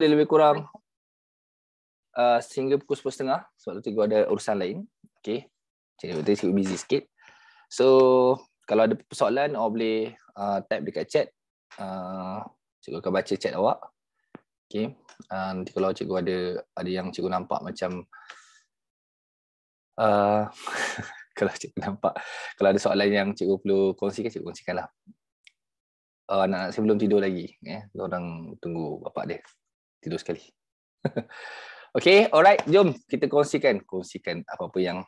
boleh lebih kurang uh, sehingga pukul sepuluh setengah sebab tu gua ada urusan lain. Okay. Jadi betul cikgu busy sikit. So kalau ada persoalan awak boleh uh, type dekat chat. Uh, cikgu akan baca chat awak. Okay. Uh, nanti kalau cikgu ada ada yang cikgu nampak macam uh, kalau cikgu nampak kalau ada soalan yang cikgu perlu kongsikan cikgu kongsikanlah. Uh, anak-anak saya belum tidur lagi. Eh. Orang tunggu bapak dia tidur sekali. okay, alright, jom kita kongsikan. Kongsikan apa-apa yang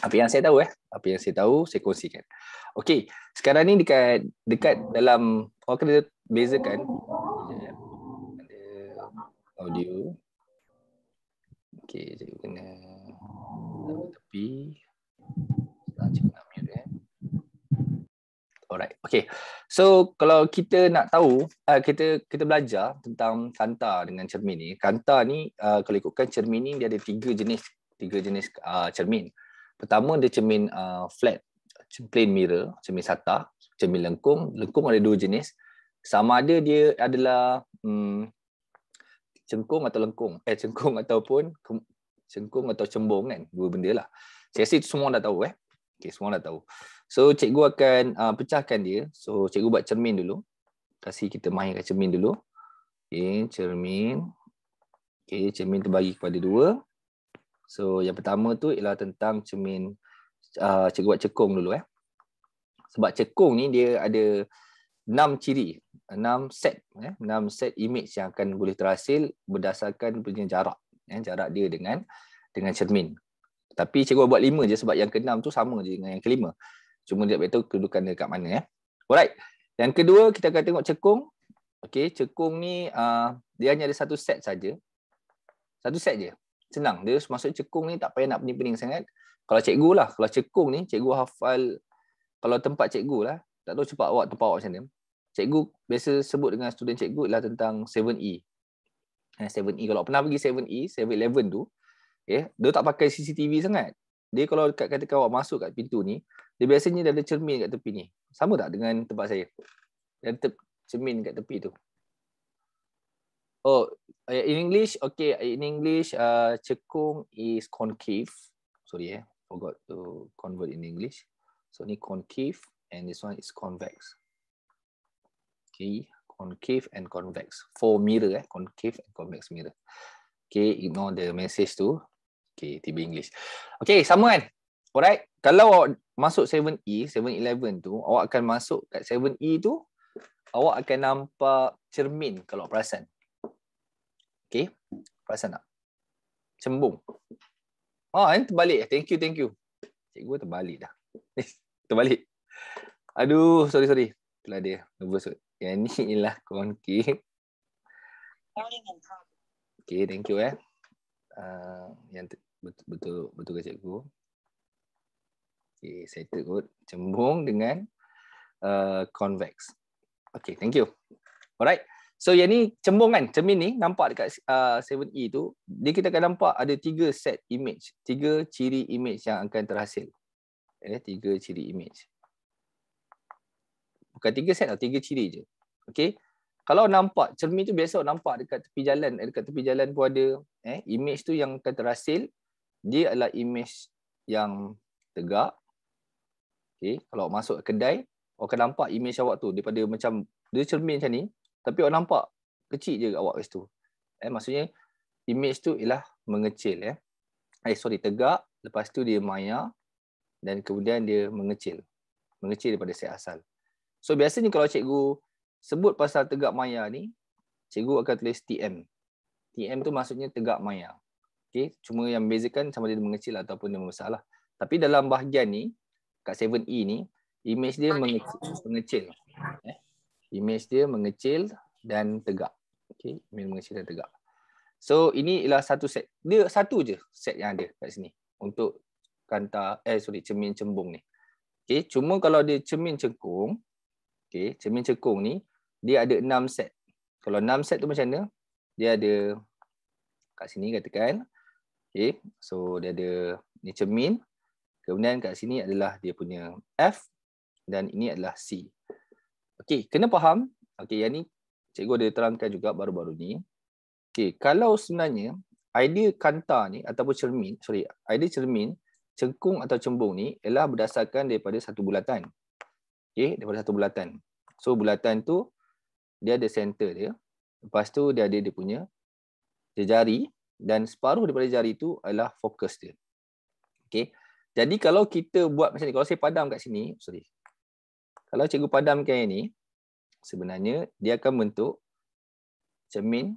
apa yang saya tahu eh. Apa yang saya tahu, saya kongsikan. Okay, sekarang ni dekat dekat dalam, orang kena bezakan audio. Okay, jadi kena tepi. Tak cakap Alright. Okay. So kalau kita nak tahu, uh, kita kita belajar tentang kanta dengan cermin ni. Kanta ni uh, kalau ikutkan cermin ni dia ada tiga jenis tiga jenis uh, cermin. Pertama dia cermin uh, flat, plain mirror, cermin sata, cermin lengkung. Lengkung ada dua jenis. Sama ada dia adalah um, cengkung atau lengkung. Eh cengkung ataupun cengkung atau cembung kan. Dua benda lah. Saya rasa semua dah tahu eh. Okay, semua dah tahu. So cikgu akan uh, pecahkan dia. So cikgu buat cermin dulu. Kasih kita main mainkan cermin dulu. Okay, cermin. Okay, cermin terbagi kepada dua. So yang pertama tu ialah tentang cermin uh, cikgu buat cekung dulu eh. Sebab cekung ni dia ada enam ciri, enam set eh, enam set image yang akan boleh terhasil berdasarkan punya jarak eh, jarak dia dengan dengan cermin. Tapi cikgu buat lima je sebab yang keenam tu sama je dengan yang kelima. Cuma dia tak beritahu kedudukan dia dekat mana. ya. Alright. Yang kedua, kita akan tengok cekung. Okey, cekung ni, uh, dia hanya ada satu set saja, Satu set je. Senang. Dia masuk cekung ni tak payah nak pening-pening sangat. Kalau cikgu lah. Kalau cekung ni, cikgu hafal. Kalau tempat cikgu lah. Tak tahu cepat awak, tempat awak macam ni. Cikgu biasa sebut dengan student cikgu lah tentang 7E. 7E. Eh, kalau pernah pergi 7E, 7-Eleven tu. Okay, ya, dia tak pakai CCTV sangat. Dia kalau katakan kau masuk kat pintu ni, dia biasanya dia ada cermin kat tepi ni. Sama tak dengan tempat saya? Dia ada cermin kat tepi tu. Oh, eh, in English, okay. In English, uh, cekung is concave. Sorry, eh. forgot to convert in English. So, ni concave and this one is convex. Okay, concave and convex. For mirror, eh. concave and convex mirror. Okay, ignore the message tu. Okay, TB English. Okay, sama kan? Alright. Kalau awak masuk 7E, 7-Eleven tu, awak akan masuk kat 7E tu, awak akan nampak cermin kalau perasan. Okay. Perasan tak? Cembung. Oh, eh, terbalik. Thank you, thank you. Cikgu terbalik dah. terbalik. Aduh, sorry, sorry. Itulah dia. Nervous. Yang ni ialah konkip. Okay, thank you eh. Uh, yang t- betul betul betul ke cikgu okey settle kot cembung dengan uh, convex okey thank you alright so yang ni cembung kan cermin ni nampak dekat uh, 7e tu dia kita akan nampak ada tiga set image tiga ciri image yang akan terhasil eh tiga ciri image bukan tiga set atau lah, tiga ciri je okey kalau nampak cermin tu biasa nampak dekat tepi jalan eh, dekat tepi jalan pun ada eh image tu yang akan terhasil dia adalah image yang tegak. Okay. Kalau masuk kedai, awak akan nampak image awak tu daripada macam, dia cermin macam ni, tapi awak nampak kecil je awak kat situ. Eh, maksudnya, image tu ialah mengecil. Eh. eh, sorry, tegak, lepas tu dia maya, dan kemudian dia mengecil. Mengecil daripada set asal. So, biasanya kalau cikgu sebut pasal tegak maya ni, cikgu akan tulis TM. TM tu maksudnya tegak maya. Okay, cuma yang membezakan sama dia mengecil ataupun dia membesar lah. Tapi dalam bahagian ni, kat 7E ni, image dia mengecil. mengecil. Eh? Image dia mengecil dan tegak. Okay, image mengecil dan tegak. So, ini ialah satu set. Dia satu je set yang ada kat sini. Untuk kanta, eh sorry, cermin cembung ni. Okay, cuma kalau dia cermin cengkung, okay, cermin cengkung ni, dia ada enam set. Kalau enam set tu macam mana? Dia ada kat sini katakan, okay. so dia ada nature mean kemudian kat sini adalah dia punya F dan ini adalah C okey kena faham okey yang ni cikgu ada terangkan juga baru-baru ni okey kalau sebenarnya idea kanta ni ataupun cermin sorry idea cermin cengkung atau cembung ni ialah berdasarkan daripada satu bulatan okey daripada satu bulatan so bulatan tu dia ada center dia lepas tu dia ada dia punya jari dan separuh daripada jari itu adalah fokus dia. Okey. Jadi kalau kita buat macam ni, kalau saya padam kat sini, sorry. Kalau cikgu padamkan yang ni, sebenarnya dia akan bentuk cermin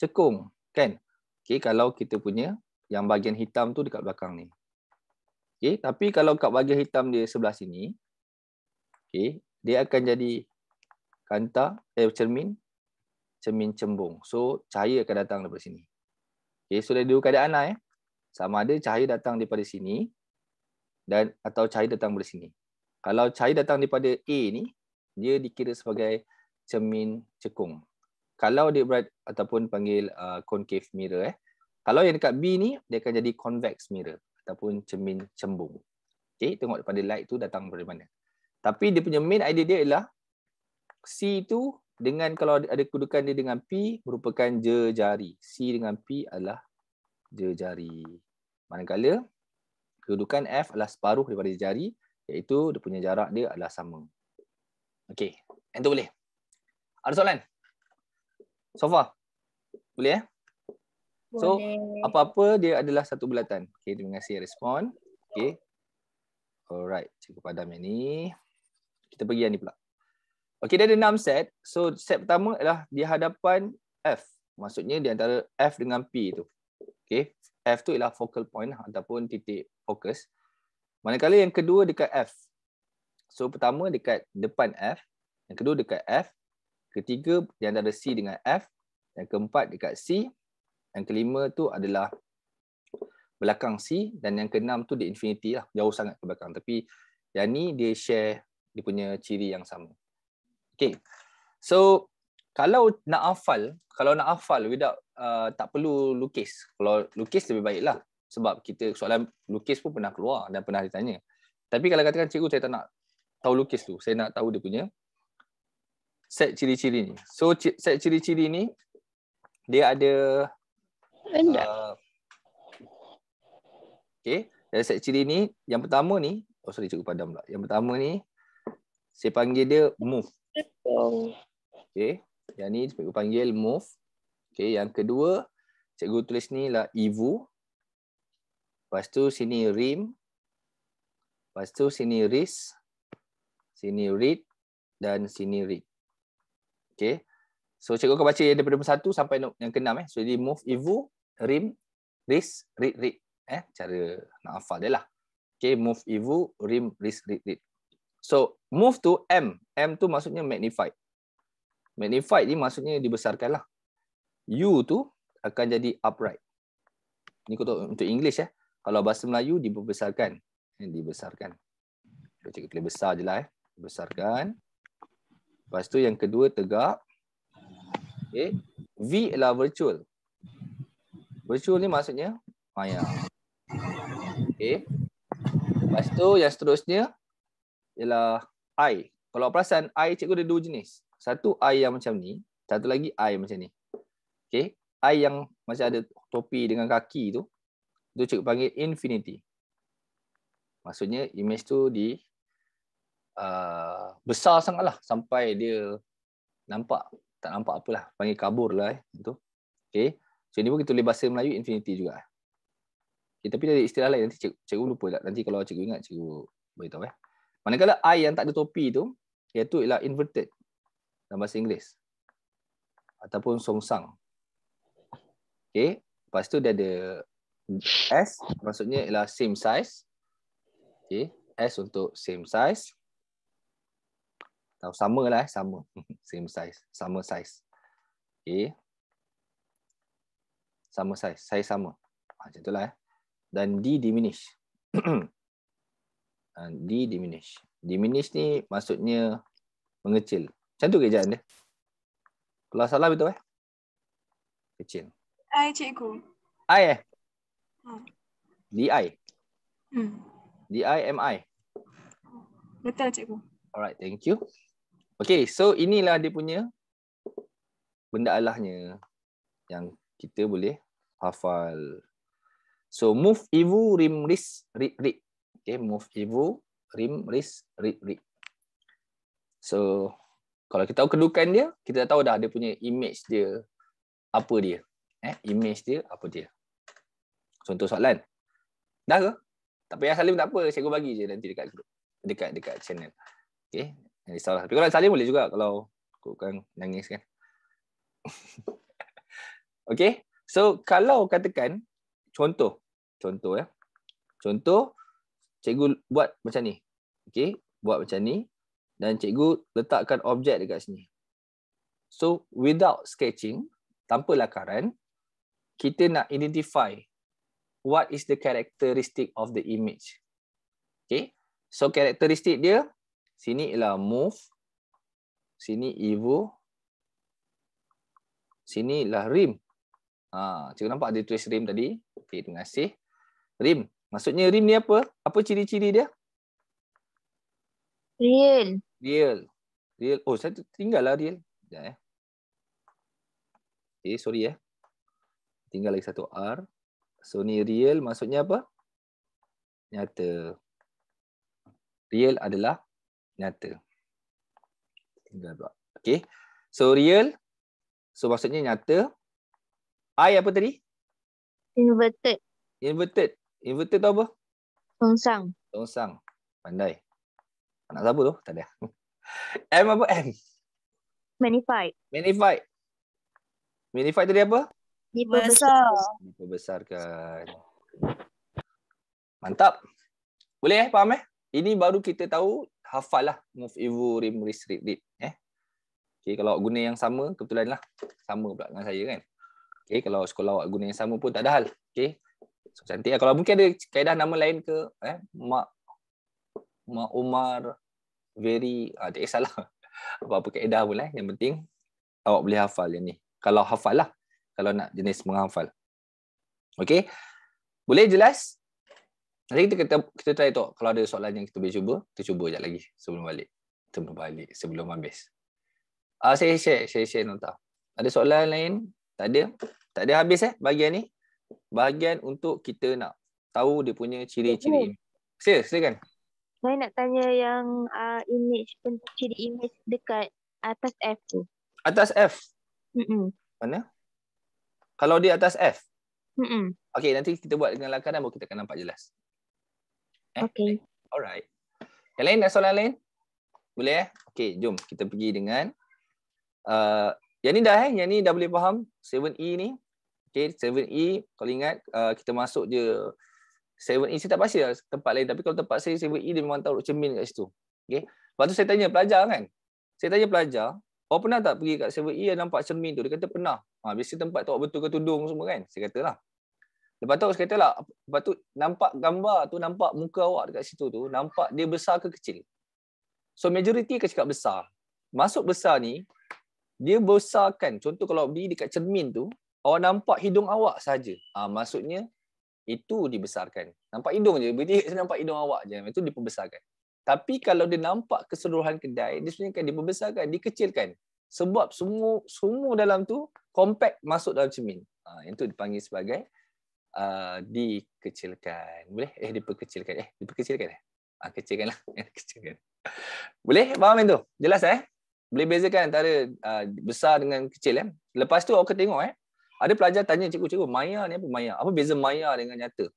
cekung, kan? Okey, kalau kita punya yang bahagian hitam tu dekat belakang ni. Okey, tapi kalau kat bahagian hitam dia sebelah sini, okey, dia akan jadi kanta eh cermin cermin cembung. So cahaya akan datang daripada sini. Okay, so ada dua keadaan lah, eh. Sama ada cahaya datang daripada sini dan atau cahaya datang dari sini. Kalau cahaya datang daripada A ni, dia dikira sebagai cermin cekung. Kalau dia berat ataupun panggil uh, concave mirror eh. Kalau yang dekat B ni dia akan jadi convex mirror ataupun cermin cembung. Okey, tengok daripada light tu datang dari mana. Tapi dia punya main idea dia ialah C tu dengan kalau ada kedudukan dia dengan P merupakan jejari. C dengan P adalah jejari. Manakala kedudukan F adalah separuh daripada jejari iaitu dia punya jarak dia adalah sama. Okey, itu boleh. Ada soalan? So far? Boleh eh? So, apa-apa dia adalah satu bulatan. Okey, terima kasih respon. Okey. Alright, cukup padam yang ni. Kita pergi yang ni pula. Okey, dia ada enam set. So set pertama adalah di hadapan F. Maksudnya di antara F dengan P tu. Okey. F tu ialah focal point ataupun titik fokus. Manakala yang kedua dekat F. So pertama dekat depan F, yang kedua dekat F, ketiga di antara C dengan F, yang keempat dekat C, yang kelima tu adalah belakang C dan yang keenam tu di infinity lah, jauh sangat ke belakang. Tapi yang ni dia share dia punya ciri yang sama. Okay. So, kalau nak hafal, kalau nak hafal without, uh, tak perlu lukis. Kalau lukis lebih baiklah. Sebab kita soalan lukis pun pernah keluar dan pernah ditanya. Tapi kalau katakan cikgu saya tak nak tahu lukis tu. Saya nak tahu dia punya set ciri-ciri ni. So, set ciri-ciri ni, dia ada... Benda. Uh, okay. Dan set ciri ni, yang pertama ni, oh sorry cikgu padam pula. Yang pertama ni, saya panggil dia move. Okay. Yang ni cikgu panggil move. Okay. Yang kedua, cikgu tulis ni lah Ivu. Lepas tu sini rim. Lepas tu sini ris, Sini read. Dan sini read. Okay. So cikgu akan baca yang daripada nombor satu sampai yang keenam. Eh. So jadi move Ivu, rim, ris, read, read. Eh, cara nak hafal dia lah. Okay, move Ivu, rim, ris, read, read. So move to M. M tu maksudnya magnified. Magnified ni maksudnya dibesarkan lah. U tu akan jadi upright. Ini untuk, untuk English ya. Eh. Kalau bahasa Melayu dibesarkan. Eh, dibesarkan. Kita cakap besar je lah eh. Dibesarkan. Lepas tu yang kedua tegak. Okay. Eh, v ialah virtual. Virtual ni maksudnya maya. Okay. Eh, lepas tu yang seterusnya ialah I. Kalau perasan I cikgu ada dua jenis. Satu I yang macam ni, satu lagi I macam ni. Okay? I yang macam ada topi dengan kaki tu, tu cikgu panggil infinity. Maksudnya image tu di uh, besar sangatlah sampai dia nampak tak nampak apalah, panggil kabur lah eh, tu. Okey. So ni pun kita boleh bahasa Melayu infinity juga. Okay, tapi dari istilah lain nanti cikgu, cikgu lupa tak? Nanti kalau cikgu ingat cikgu beritahu eh. Manakala I yang tak ada topi tu, iaitu ialah inverted dalam bahasa Inggeris. Ataupun songsang. Okay. Lepas tu dia ada S, maksudnya ialah same size. Okay. S untuk same size. Tahu sama lah, eh, sama. same size, sama size. Okay. Sama size, size sama. Ha, macam itulah. Eh. Dan D diminish. Ah, di diminish. Diminish ni maksudnya mengecil. Macam tu kejadian dia. Kalau salah betul eh? Kecil. I cikgu. I eh? Hmm. D-I. Hmm. d i m Betul cikgu. Alright, thank you. Okay, so inilah dia punya benda alahnya yang kita boleh hafal. So move ivu rim ris rik rik okay move evo rim ris rip rip so kalau kita tahu kedudukan dia kita dah tahu dah dia punya image dia apa dia eh image dia apa dia contoh soalan dah ke tak payah salim tak apa saya bagi je nanti dekat grup dekat dekat channel okay? jadi salah tapi kalau salim boleh juga kalau kau kan nangis kan Okay, so kalau katakan contoh contoh ya contoh cikgu buat macam ni. Okey, buat macam ni dan cikgu letakkan objek dekat sini. So, without sketching, tanpa lakaran, kita nak identify what is the characteristic of the image. okay? So, characteristic dia sini ialah move, sini evo, sini ialah rim. Ha, cikgu nampak dia tulis rim tadi. Okey, terima kasih. Rim. Maksudnya rim ni apa? Apa ciri-ciri dia? Real. Real. Real. Oh, saya tinggal lah real. Sekejap eh. Okay, eh, sorry eh. Tinggal lagi satu R. So, ni real maksudnya apa? Nyata. Real adalah nyata. Tinggal buat. Okay. So, real. So, maksudnya nyata. I apa tadi? Inverted. Inverted. Inverter tu apa? Tongsang. Tongsang. Pandai. Anak siapa tu? Tak ada. M apa M? Magnify. Magnify. Magnify dia apa? Diperbesar. Diperbesarkan. Mantap. Boleh eh? Faham eh? Ini baru kita tahu hafal lah. Move Evo, Rim, Risk, Rip, Rip. Eh? Okay, kalau awak guna yang sama, kebetulan lah. Sama pula dengan saya kan? Okay, kalau sekolah awak guna yang sama pun tak ada hal. Okay. So cantik. Lah. Kalau mungkin ada kaedah nama lain ke eh Mak Mak Umar very ah, salah. Apa-apa kaedah pun eh. Yang penting awak boleh hafal yang ni. Kalau hafal lah. Kalau nak jenis menghafal. Okey. Boleh jelas? Nanti kita kita, kita try tu. Kalau ada soalan yang kita boleh cuba, kita cuba je lagi sebelum balik. Sebelum balik, sebelum habis. Ah, saya share, saya share nota. Ada soalan lain? Tak ada. Tak ada habis eh bahagian ni bahagian untuk kita nak tahu dia punya ciri-ciri. Sila, silakan. Saya nak tanya yang uh, image, ciri image dekat atas F tu. Atas F? Mm-mm. Mana? Kalau dia atas F? Mm-mm. Okay, nanti kita buat dengan lakanan, baru kita akan nampak jelas. Eh? Okay. Alright. Yang lain, nak soalan lain? Boleh eh? Okay, jom kita pergi dengan uh, yang ni dah eh, yang ni dah boleh faham 7E ni. Okay, 7E kalau ingat uh, kita masuk je 7E saya tak pasti lah tempat lain tapi kalau tempat saya 7E dia memang taruh cermin kat situ. Okay. Lepas tu saya tanya pelajar kan. Saya tanya pelajar, kau oh, pernah tak pergi kat 7E yang nampak cermin tu? Dia kata pernah. Ha, biasa tempat tu betul ke tudung semua kan? Saya kata lah. Lepas tu saya kata lah, lepas tu nampak gambar tu, nampak muka awak dekat situ tu, nampak dia besar ke kecil. So majority ke cakap besar. Masuk besar ni, dia besarkan. Contoh kalau pergi dekat cermin tu, awak nampak hidung awak saja. Ah ha, maksudnya itu dibesarkan. Nampak hidung je, berarti saya nampak hidung awak je. Itu diperbesarkan. Tapi kalau dia nampak keseluruhan kedai, dia sebenarnya kan diperbesarkan, dikecilkan. Sebab semua semua dalam tu kompak masuk dalam cermin. Ha, yang itu dipanggil sebagai uh, dikecilkan. Boleh? Eh, diperkecilkan. Eh, diperkecilkan. Eh? Ha, ah, kecilkanlah. kecilkan. Boleh? Faham yang tu? Jelas eh? Boleh bezakan antara uh, besar dengan kecil. Eh? Lepas tu, awak tengok. Eh? Ada pelajar tanya cikgu-cikgu, maya ni apa maya? Apa beza maya dengan nyata?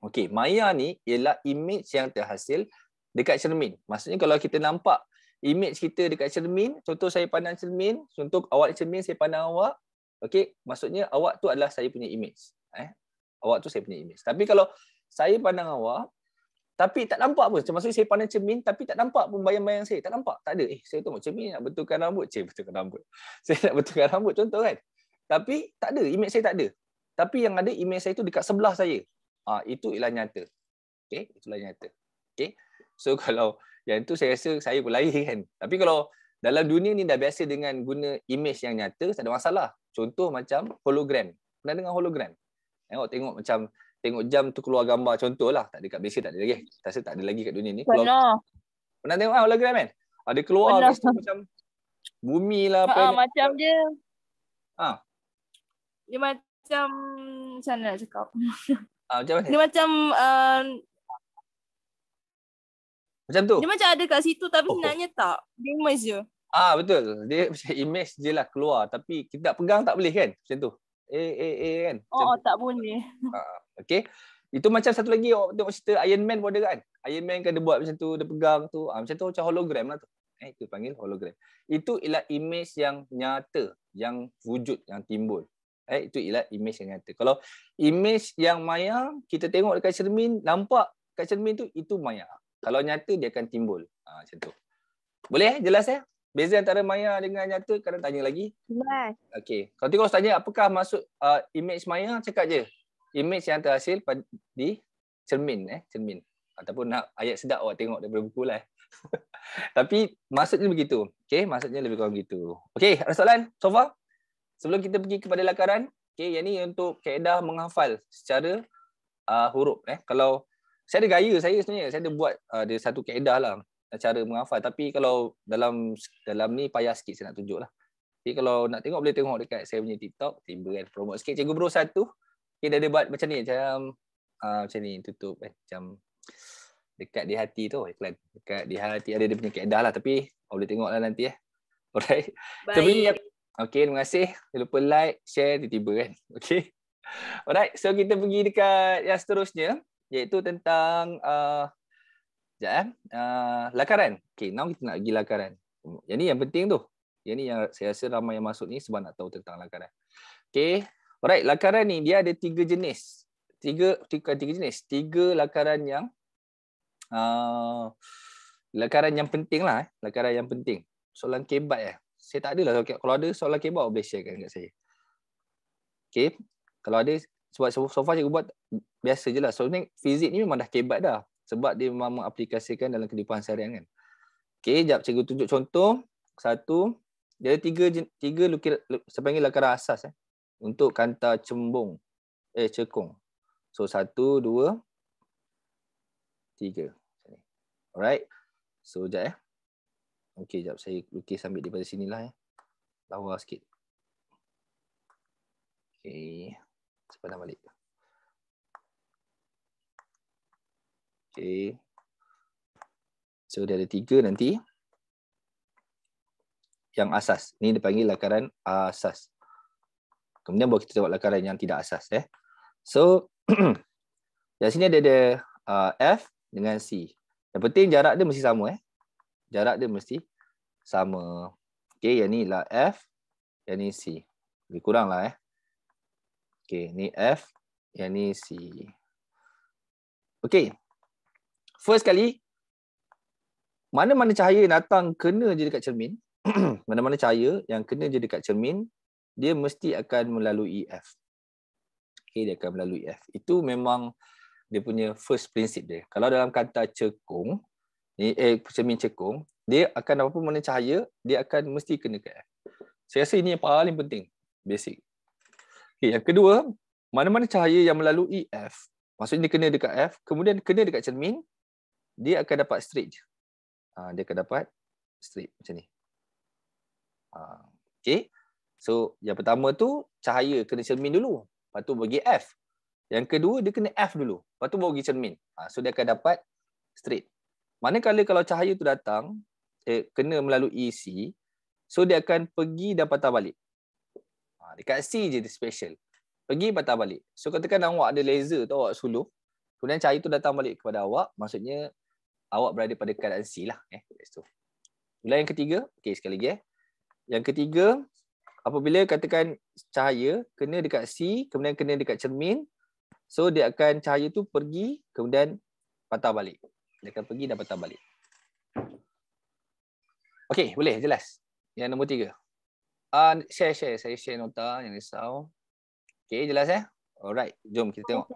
Okey, maya ni ialah image yang terhasil dekat cermin. Maksudnya kalau kita nampak image kita dekat cermin, contoh saya pandang cermin, contoh awak cermin saya pandang awak, okey, maksudnya awak tu adalah saya punya image. Eh? Awak tu saya punya image. Tapi kalau saya pandang awak, tapi tak nampak pun. Maksudnya saya pandang cermin tapi tak nampak pun bayang-bayang saya. Tak nampak. Tak ada. Eh, saya tengok cermin nak betulkan rambut. Cik, betulkan rambut. Saya nak betulkan rambut. Contoh kan tapi tak ada imej saya tak ada tapi yang ada imej saya itu dekat sebelah saya ah ha, itu ialah nyata okey itulah nyata okey so kalau yang itu saya rasa saya pun lain kan tapi kalau dalam dunia ni dah biasa dengan guna imej yang nyata tak ada masalah contoh macam hologram pernah dengar hologram tengok tengok macam tengok jam tu keluar gambar contohlah tak ada kat biasa tak ada lagi rasa tak ada lagi kat dunia ni kalau pernah tengok ah, hologram kan ada keluar macam bumi lah apa ha, macam je. ah ha dia macam macam mana nak cakap? Ah, macam mana? Dia macam uh, macam tu. Dia macam ada kat situ tapi oh. sebenarnya oh. tak. Dia image je. Ah, betul. Dia macam image je lah keluar tapi kita tak pegang tak boleh kan? Macam tu. Eh eh eh kan? Oh, macam oh, tu. tak boleh. Ah, okay. Itu macam satu lagi orang oh, tengok cerita Iron Man pun ada kan? Iron Man kan dia buat macam tu, dia pegang tu. Ah, macam tu macam hologram lah tu. Eh, itu panggil hologram. Itu ialah image yang nyata, yang wujud, yang timbul. Eh, itu ialah image yang nyata. Kalau image yang maya, kita tengok dekat cermin, nampak dekat cermin tu itu maya. Kalau nyata, dia akan timbul. Ha, macam tu. Boleh eh? jelas ya? Beza antara maya dengan nyata, kadang tanya lagi. Yes. Okay. Kalau tengok tanya, apakah maksud uh, image maya, cakap je. Image yang terhasil di cermin. eh cermin Ataupun nak ayat sedap awak tengok daripada buku lah. Eh? Tapi maksudnya begitu. Okey, maksudnya lebih kurang begitu. Okey, ada soalan? So far? sebelum kita pergi kepada lakaran, okey, yang ni untuk kaedah menghafal secara uh, huruf eh. Kalau saya ada gaya saya sebenarnya, saya ada buat uh, ada satu kaedah lah cara menghafal tapi kalau dalam dalam ni payah sikit saya nak tunjuklah. Jadi okay, kalau nak tengok boleh tengok dekat saya punya TikTok, tiba kan promote sikit cikgu bro satu. Okey, dah ada buat macam ni, macam uh, macam ni tutup eh, macam dekat di hati tu iklan dekat di hati ada dia punya kaedah lah tapi oh, boleh tengoklah nanti eh alright tapi so Okay, terima kasih. Jangan lupa like, share, tiba-tiba kan. Okay. Alright, so kita pergi dekat yang seterusnya iaitu tentang uh, sekejap, eh? uh, lakaran. Okay, now kita nak pergi lakaran. Yang ni yang penting tu. Yang ni yang saya rasa ramai yang masuk ni sebab nak tahu tentang lakaran. Okay. Alright, lakaran ni dia ada tiga jenis. Tiga, tiga, tiga jenis. Tiga lakaran yang uh, lakaran yang penting lah. Eh? Lakaran yang penting. Soalan kebat ya. Eh? saya tak ada lah. kalau ada soalan kebab boleh kan, dekat saya. Okey. Kalau ada sebab so far cikgu buat biasa je lah. So ni fizik ni memang dah kebat dah. Sebab dia memang mengaplikasikan dalam kehidupan seharian kan. Okey, jap cikgu tunjuk contoh. Satu, dia ada tiga, tiga lukir, saya panggil lakara asas. Eh, untuk kanta cembung. Eh, cekung. So, satu, dua, tiga. Alright. So, sekejap eh. Okey, jap saya lukis ambil daripada sini lah. Ya. Lawa sikit. Okey, sepanjang balik. Okey. So, dia ada tiga nanti. Yang asas. Ini dipanggil lakaran asas. Kemudian baru kita tengok lakaran yang tidak asas. Eh. So, yang sini ada, ada uh, F dengan C. Yang penting jarak dia mesti sama. Eh jarak dia mesti sama. Okey, yang ni lah F, yang ni C. Lebih kurang lah eh. Okey, ni F, yang ni C. Okey. First kali, mana-mana cahaya yang datang kena je dekat cermin, mana-mana cahaya yang kena je dekat cermin, dia mesti akan melalui F. Okey, dia akan melalui F. Itu memang dia punya first prinsip dia. Kalau dalam kata cekung, ni eh cermin cekung dia akan apa pun mana cahaya dia akan mesti kena ke F. Saya rasa ini yang paling penting basic. Okey yang kedua mana-mana cahaya yang melalui F maksudnya kena dekat F kemudian kena dekat cermin dia akan dapat straight. Ha, dia akan dapat straight macam ni. Ha, okay. So yang pertama tu cahaya kena cermin dulu. Lepas tu bagi F. Yang kedua dia kena F dulu. Lepas tu baru cermin. Ha, so dia akan dapat straight. Manakala kalau cahaya tu datang, eh, kena melalui e C, so dia akan pergi dan patah balik. Ha, dekat C je dia special. Pergi patah balik. So katakan awak ada laser tu awak suluh, kemudian cahaya tu datang balik kepada awak, maksudnya awak berada pada keadaan C lah. Eh, so. yang ketiga, okay, sekali lagi. Eh. Yang ketiga, apabila katakan cahaya kena dekat C, kemudian kena dekat cermin, so dia akan cahaya tu pergi, kemudian patah balik. Dia akan pergi dan patah balik. Okey, boleh jelas. Yang nombor tiga. Ah, uh, share share saya share nota yang risau. Okey, jelas eh? Alright, jom kita tengok.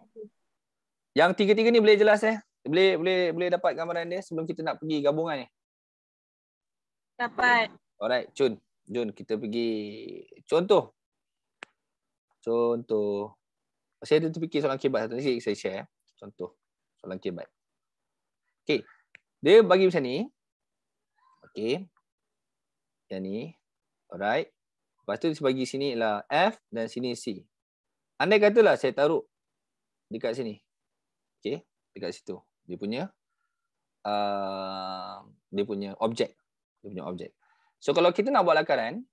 Yang tiga-tiga ni boleh jelas eh? Boleh boleh boleh dapat gambaran dia sebelum kita nak pergi gabungan ni. Dapat. Alright, Jun Jun, kita pergi contoh. Contoh. Saya tu fikir soalan kibat satu ni saya share. Eh. Contoh soalan kibat. Okey. Dia bagi macam ni. Okey. Yang ni. Alright. Lepas tu dia bagi sini ialah F dan sini C. Andai katalah saya taruh dekat sini. Okey, dekat situ. Dia punya uh, dia punya objek. Dia punya objek. So kalau kita nak buat lakaran,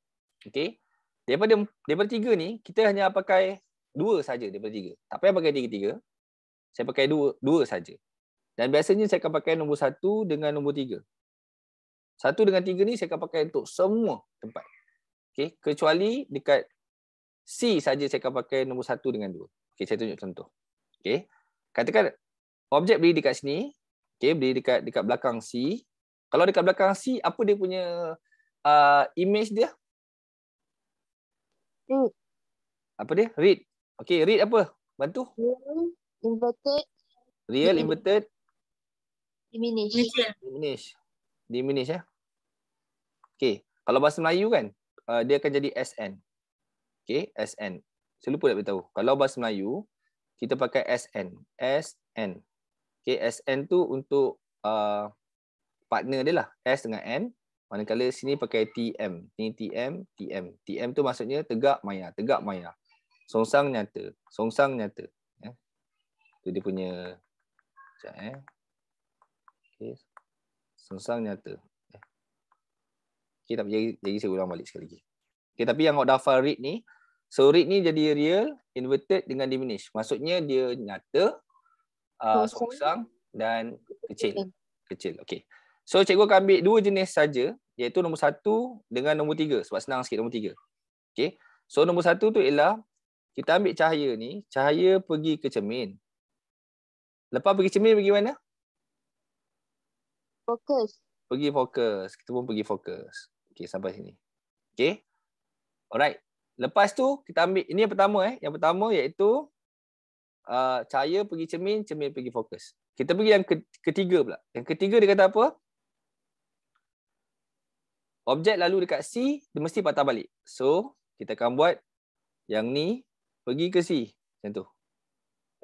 okey, daripada daripada tiga ni kita hanya pakai dua saja daripada tiga. Tak payah pakai tiga-tiga. Saya pakai dua dua saja. Dan biasanya saya akan pakai nombor satu dengan nombor tiga. Satu dengan tiga ni saya akan pakai untuk semua tempat. Okay, kecuali dekat C saja saya akan pakai nombor satu dengan dua. Okay, saya tunjuk contoh. Okay, Katakan objek berdiri dekat sini, Okay, berdiri dekat dekat belakang C. Kalau dekat belakang C, apa dia punya uh, image dia? Read. Apa dia? Read. Okay, read apa? Bantu. Real inverted. Real inverted. Diminish. Diminish. Diminish ya. Eh? Okey, kalau bahasa Melayu kan uh, dia akan jadi SN. Okay, SN. Saya lupa nak beritahu. Kalau bahasa Melayu kita pakai SN. SN. Okay, SN tu untuk uh, partner dia lah. S dengan N. Manakala sini pakai TM. Ni TM, TM. TM tu maksudnya tegak maya, tegak maya. Songsang nyata, songsang nyata. Ya. Eh? Tu dia punya Sekejap, eh okay. sengsang nyata eh. okey tapi jadi, jadi saya ulang balik sekali lagi okey tapi yang Godfather read ni so read ni jadi real inverted dengan diminish. maksudnya dia nyata uh, sengsang dan kecil kecil okey so cikgu akan ambil dua jenis saja iaitu nombor satu dengan nombor tiga. sebab senang sikit nombor tiga. okey so nombor satu tu ialah kita ambil cahaya ni cahaya pergi ke cermin lepas pergi cermin pergi mana Fokus. Pergi fokus. Kita pun pergi fokus. Okey, sampai sini. Okey. Alright. Lepas tu kita ambil ini yang pertama eh. Yang pertama iaitu uh, cahaya pergi cermin, cermin pergi fokus. Kita pergi yang ketiga pula. Yang ketiga dia kata apa? Objek lalu dekat C, dia mesti patah balik. So, kita akan buat yang ni pergi ke C. Macam tu.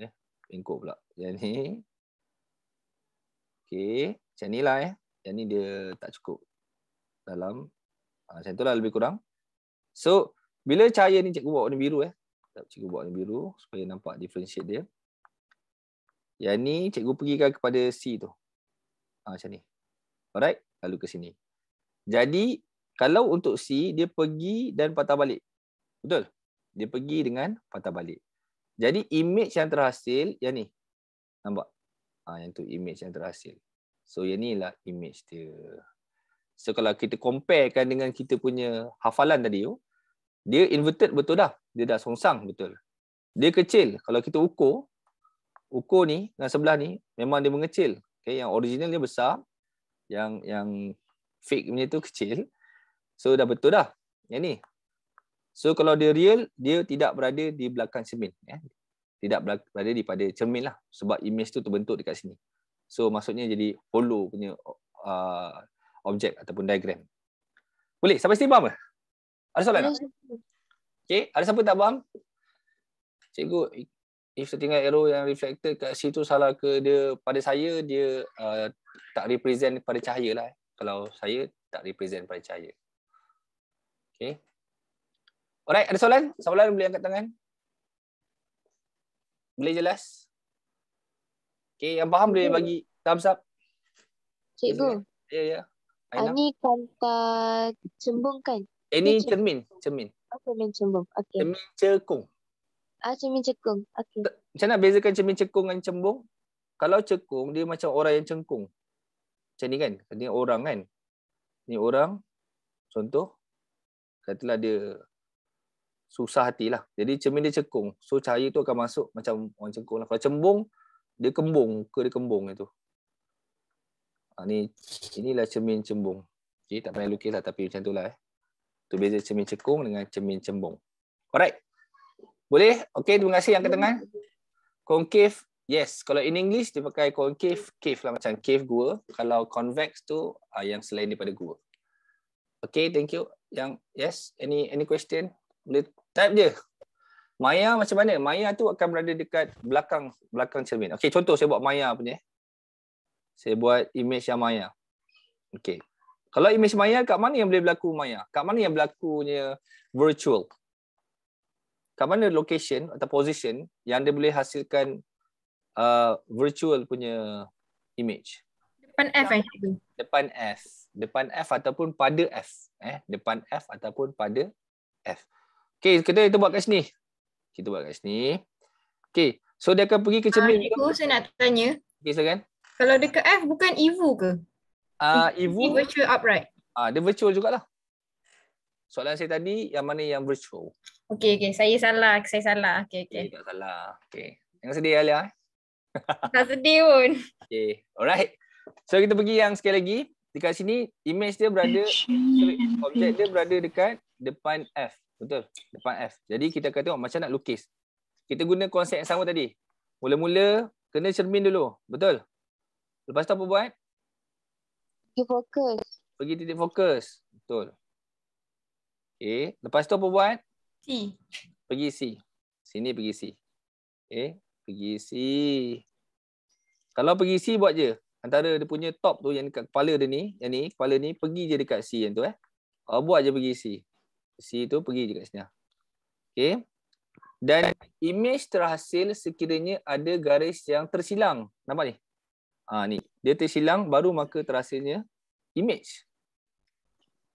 Eh, bengkok pula. Yang ni. Okay macam ni lah eh. Yang ni dia tak cukup dalam. Ha, macam tu lah lebih kurang. So, bila cahaya ni cikgu buat warna biru eh. Cikgu buat warna biru supaya nampak differentiate dia. Yang ni cikgu pergikan kepada C tu. Ha, macam ni. Alright. Lalu ke sini. Jadi, kalau untuk C, dia pergi dan patah balik. Betul? Dia pergi dengan patah balik. Jadi, image yang terhasil, yang ni. Nampak? Ha, yang tu image yang terhasil. So yang ni lah image dia. So kalau kita comparekan dengan kita punya hafalan tadi tu, oh, dia inverted betul dah. Dia dah songsang betul. Dia kecil. Kalau kita ukur, ukur ni dengan sebelah ni memang dia mengecil. Okay, yang original dia besar. Yang yang fake punya tu kecil. So dah betul dah. Yang ni. So kalau dia real, dia tidak berada di belakang cermin. Eh? Tidak berada di pada cermin lah. Sebab image tu terbentuk dekat sini. So maksudnya jadi hollow punya uh, objek ataupun diagram. Boleh? Sampai sini faham ke? Ada soalan tak? Okay. Ada siapa tak faham? Cikgu, if saya tinggal arrow yang reflector kat situ salah ke dia pada saya dia uh, tak represent pada cahaya lah. Kalau saya tak represent pada cahaya. Okay. Alright, ada soalan? Soalan boleh angkat tangan? Boleh jelas? Okay, yang faham boleh hmm. bagi thumbs up. Cikgu. Ya, yeah, ya. Yeah. Ini kata cembung kan? Ini eh, cermin. Cermin. Cermin, oh, cermin cembung. Okay. Cermin cekung. Ah, cermin cekung. Okay. Macam nak bezakan cermin cekung dengan cembung? Kalau cekung, dia macam orang yang cengkung. Macam ni kan? Ini orang kan? Ini orang. Contoh. Katalah dia susah hatilah. Jadi cermin dia cekung. So cahaya tu akan masuk macam orang cengkung. Lah. Kalau cembung, dia kembung ke dia kembung itu. Ha, ni inilah cermin cembung. Okay, tak payah lukis lah tapi macam itulah. Eh. Tu beza cermin cekung dengan cermin cembung. Alright. Boleh? Okay, terima kasih yang tengah? Concave, yes. Kalau in English, dia pakai concave, cave lah macam cave gua. Kalau convex tu, uh, yang selain daripada gua. Okay, thank you. Yang, yes, any any question? Boleh type je. Maya macam mana? Maya tu akan berada dekat belakang belakang cermin. Okey, contoh saya buat maya punya. Saya buat image yang maya. Okey. Kalau image maya kat mana yang boleh berlaku maya? Kat mana yang berlakunya virtual? Kat mana location atau position yang dia boleh hasilkan uh, virtual punya image? Depan F eh. Depan F. Depan F ataupun pada F. Eh, depan F ataupun pada F. Okey, kita itu buat kat sini kita buat kat sini. Okay. So dia akan pergi ke cermin. Uh, Ibu saya nak tanya. Okay, silakan. Kalau dekat F bukan Ivu ke? Ah, uh, Ivu. virtual upright. Ah, uh, dia virtual jugalah. Soalan saya tadi yang mana yang virtual? Okay, okay. Saya salah. Saya salah. Okay, okay. Eh, tak salah. Okay. Jangan sedih Alia. Eh. tak sedih pun. Okay. Alright. So kita pergi yang sekali lagi. Dekat sini image dia berada objek dia berada dekat depan F. Betul. Depan F. Jadi kita akan tengok macam nak lukis. Kita guna konsep yang sama tadi. Mula-mula kena cermin dulu. Betul? Lepas tu apa buat? Pergi fokus. Pergi titik fokus. Betul. Okay. Lepas tu apa buat? C. Pergi C. Sini pergi C. Okay. Pergi C. Kalau pergi C buat je. Antara dia punya top tu yang dekat kepala dia ni. Yang ni. Kepala ni pergi je dekat C yang tu eh. Oh, buat je pergi C. C tu pergi je kat sini. Lah. Okay. Dan image terhasil sekiranya ada garis yang tersilang. Nampak ni? Ha, ni. Dia tersilang baru maka terhasilnya image.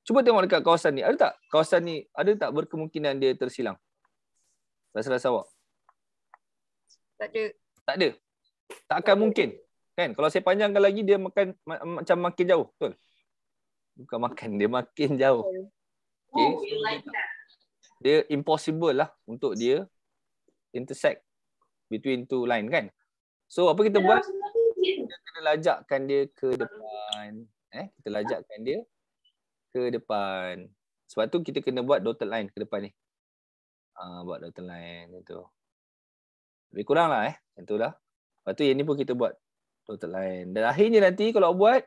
Cuba tengok dekat kawasan ni. Ada tak kawasan ni? Ada tak berkemungkinan dia tersilang? Rasa-rasa awak? Tak ada. Tak ada? Tak akan tak mungkin. Ada. Kan? Kalau saya panjangkan lagi, dia makan macam makin jauh. Betul? Bukan makan, dia makin jauh. Oh, okay. Ooh, so, like that. dia impossible lah untuk dia intersect between two line kan so apa kita buat kita kena lajakkan dia ke depan eh kita lajakkan dia ke depan sebab tu kita kena buat dotted line ke depan ni ah uh, buat dotted line gitu lebih kurang lah eh tentulah lepas tu yang ni pun kita buat dotted line dan akhirnya nanti kalau buat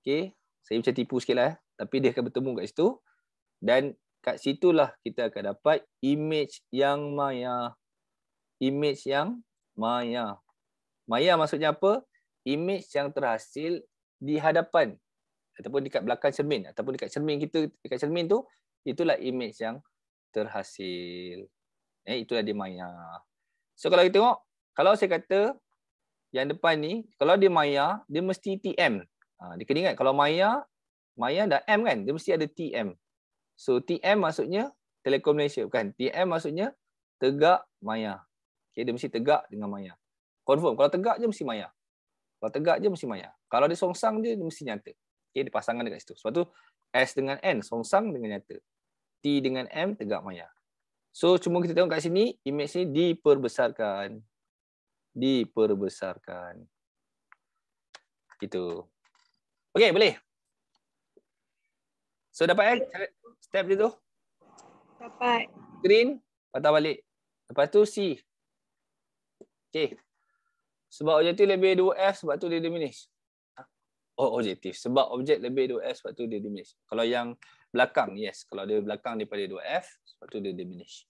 okay saya macam tipu sikit lah eh. tapi dia akan bertemu kat situ dan kat situlah kita akan dapat image yang maya. Image yang maya. Maya maksudnya apa? Image yang terhasil di hadapan ataupun dekat belakang cermin ataupun dekat cermin kita dekat cermin tu itulah image yang terhasil. Eh itulah dia maya. So kalau kita tengok kalau saya kata yang depan ni kalau dia maya dia mesti TM. Ha, dia kena ingat kalau maya maya dah M kan dia mesti ada TM. So TM maksudnya Telekom Malaysia bukan TM maksudnya tegak maya. Okey dia mesti tegak dengan maya. Confirm kalau tegak je mesti maya. Kalau tegak je mesti maya. Kalau dia songsang je dia mesti nyata. Okey dia pasangan dekat situ. Sebab tu S dengan N songsang dengan nyata. T dengan M tegak maya. So cuma kita tengok kat sini image ni diperbesarkan. Diperbesarkan. Itu. Okey boleh. So dapat eh? step dia tu? Dapat. Green, patah balik. Lepas tu C. Okay. Sebab objektif lebih 2F sebab tu dia diminish. Oh, objektif. Sebab objek lebih 2F sebab tu dia diminish. Kalau yang belakang, yes. Kalau dia belakang daripada 2F sebab tu dia diminish.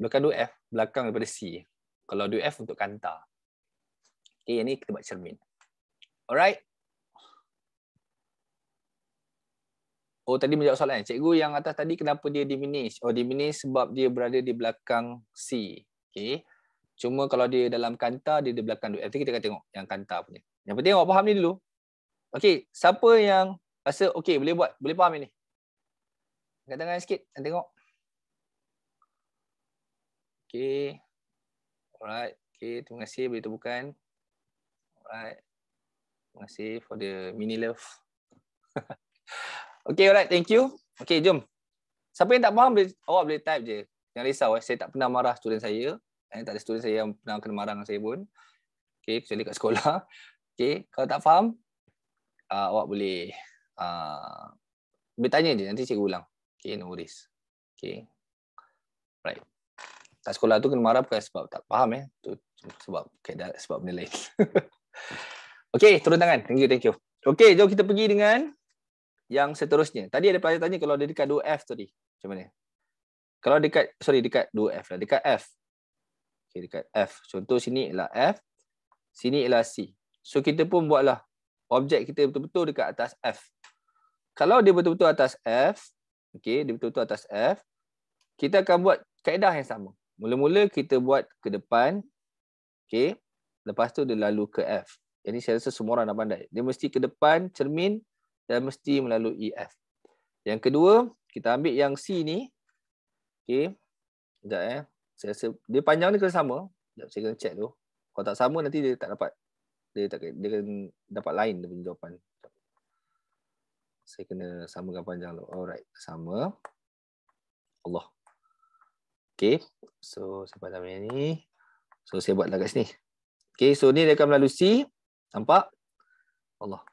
Belakang 2F, belakang daripada C. Kalau 2F untuk kantar. Okay, yang ni kita buat cermin. Alright. Oh tadi menjawab soalan cikgu yang atas tadi kenapa dia diminish? Oh diminish sebab dia berada di belakang C. Okey. Cuma kalau dia dalam kanta dia di belakang duit. Nanti kita akan tengok yang kanta punya. Yang penting awak faham ni dulu. Okey, siapa yang rasa okey boleh buat, boleh faham ni. Angkat tangan sikit, kita tengok. Okey. Alright. Okey, terima kasih boleh tubuhkan. Alright. Terima kasih for the mini love. Okay, alright. Thank you. Okay, jom. Siapa yang tak faham, awak boleh type je. Jangan risau. Eh. Saya tak pernah marah student saya. Eh, tak ada student saya yang pernah kena marah dengan saya pun. Okay, kecuali kat sekolah. Okay, kalau tak faham, uh, awak boleh uh, ah, bertanya je. Nanti saya ulang. Okay, no worries. Okay. Alright. Kat sekolah tu kena marah bukan sebab tak faham. Eh. Tu, sebab okay, dah, sebab benda lain. okay, turun tangan. Thank you, thank you. Okay, jom kita pergi dengan yang seterusnya. Tadi ada pelajar tanya kalau dia dekat 2F tadi. Macam mana? Kalau dekat, sorry, dekat 2F lah. Dekat F. Okay, dekat F. Contoh sini ialah F. Sini ialah C. So, kita pun buatlah objek kita betul-betul dekat atas F. Kalau dia betul-betul atas F, okay, dia betul-betul atas F, kita akan buat kaedah yang sama. Mula-mula kita buat ke depan. Okay. Lepas tu dia lalu ke F. Jadi saya rasa semua orang dah pandai. Dia mesti ke depan, cermin, dan mesti melalui e F. Yang kedua, kita ambil yang C ni. Okey. Sekejap eh. Saya rasa dia panjang ni kena sama. Sekejap saya kena check tu. Kalau tak sama nanti dia tak dapat. Dia tak dia kena dapat lain dia punya jawapan. Saya kena samakan panjang tu. Alright. Sama. Allah. Okey. So saya buat dalam ni. So saya buatlah kat sini. Okey. So ni dia akan melalui C. Nampak? Allah.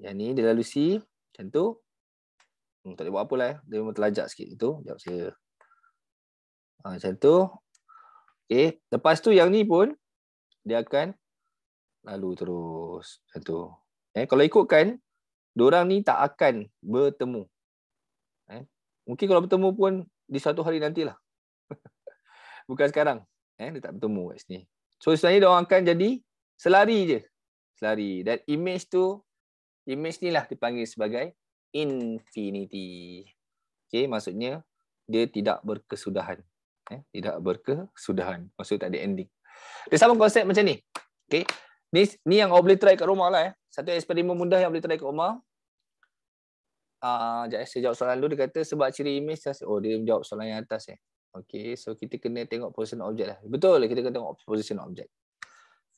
Yang ni dia lalui macam tu. Hmm, tak boleh buat apalah eh. Dia memang terlajak sikit itu. Jawab saya. Ha, macam tu. Okey, lepas tu yang ni pun dia akan lalu terus macam tu. Eh, kalau ikutkan diorang ni tak akan bertemu. Eh, mungkin kalau bertemu pun di satu hari nantilah. Bukan sekarang. Eh, dia tak bertemu kat sini. So sebenarnya dia akan jadi selari je. Selari. Dan image tu image ni lah dipanggil sebagai infinity. Okay, maksudnya dia tidak berkesudahan. Eh, tidak berkesudahan. maksud tak ada ending. Dia sama konsep macam ni. Okay. Ni, ni yang awak boleh try kat rumah lah. Eh. Satu eksperimen mudah yang boleh try kat rumah. Uh, ah, jap, eh, saya jawab soalan dulu. Dia kata sebab ciri image. Oh, dia menjawab soalan yang atas. Eh. Okay, so kita kena tengok position objek lah. Betul lah kita kena tengok position objek.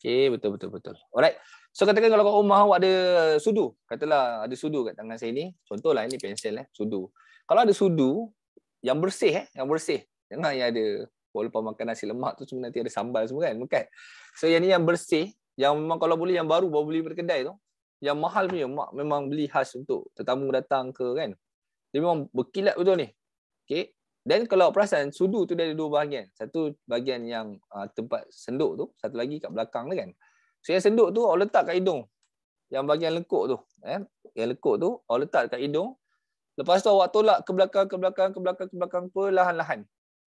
Okay betul betul betul. Alright. So katakan kalau kau rumah awak ada sudu, katalah ada sudu kat tangan saya ni. Contohlah ini pensel eh, sudu. Kalau ada sudu yang bersih eh, yang bersih. Jangan yang ada walaupun makan nasi lemak tu cuma nanti ada sambal semua kan, bukan? So yang ni yang bersih, yang memang kalau boleh yang baru baru beli dari kedai tu. Yang mahal punya mak memang beli khas untuk tetamu datang ke kan. Dia memang berkilat betul ni. Okay. Dan kalau perasan sudu tu dia ada dua bahagian. Satu bahagian yang uh, tempat senduk tu, satu lagi kat belakang dia kan. So yang senduk tu awak letak kat hidung. Yang bahagian lekuk tu, eh? Yang lekuk tu awak letak kat hidung. Lepas tu awak tolak ke belakang, ke belakang, ke belakang, ke belakang perlahan-lahan.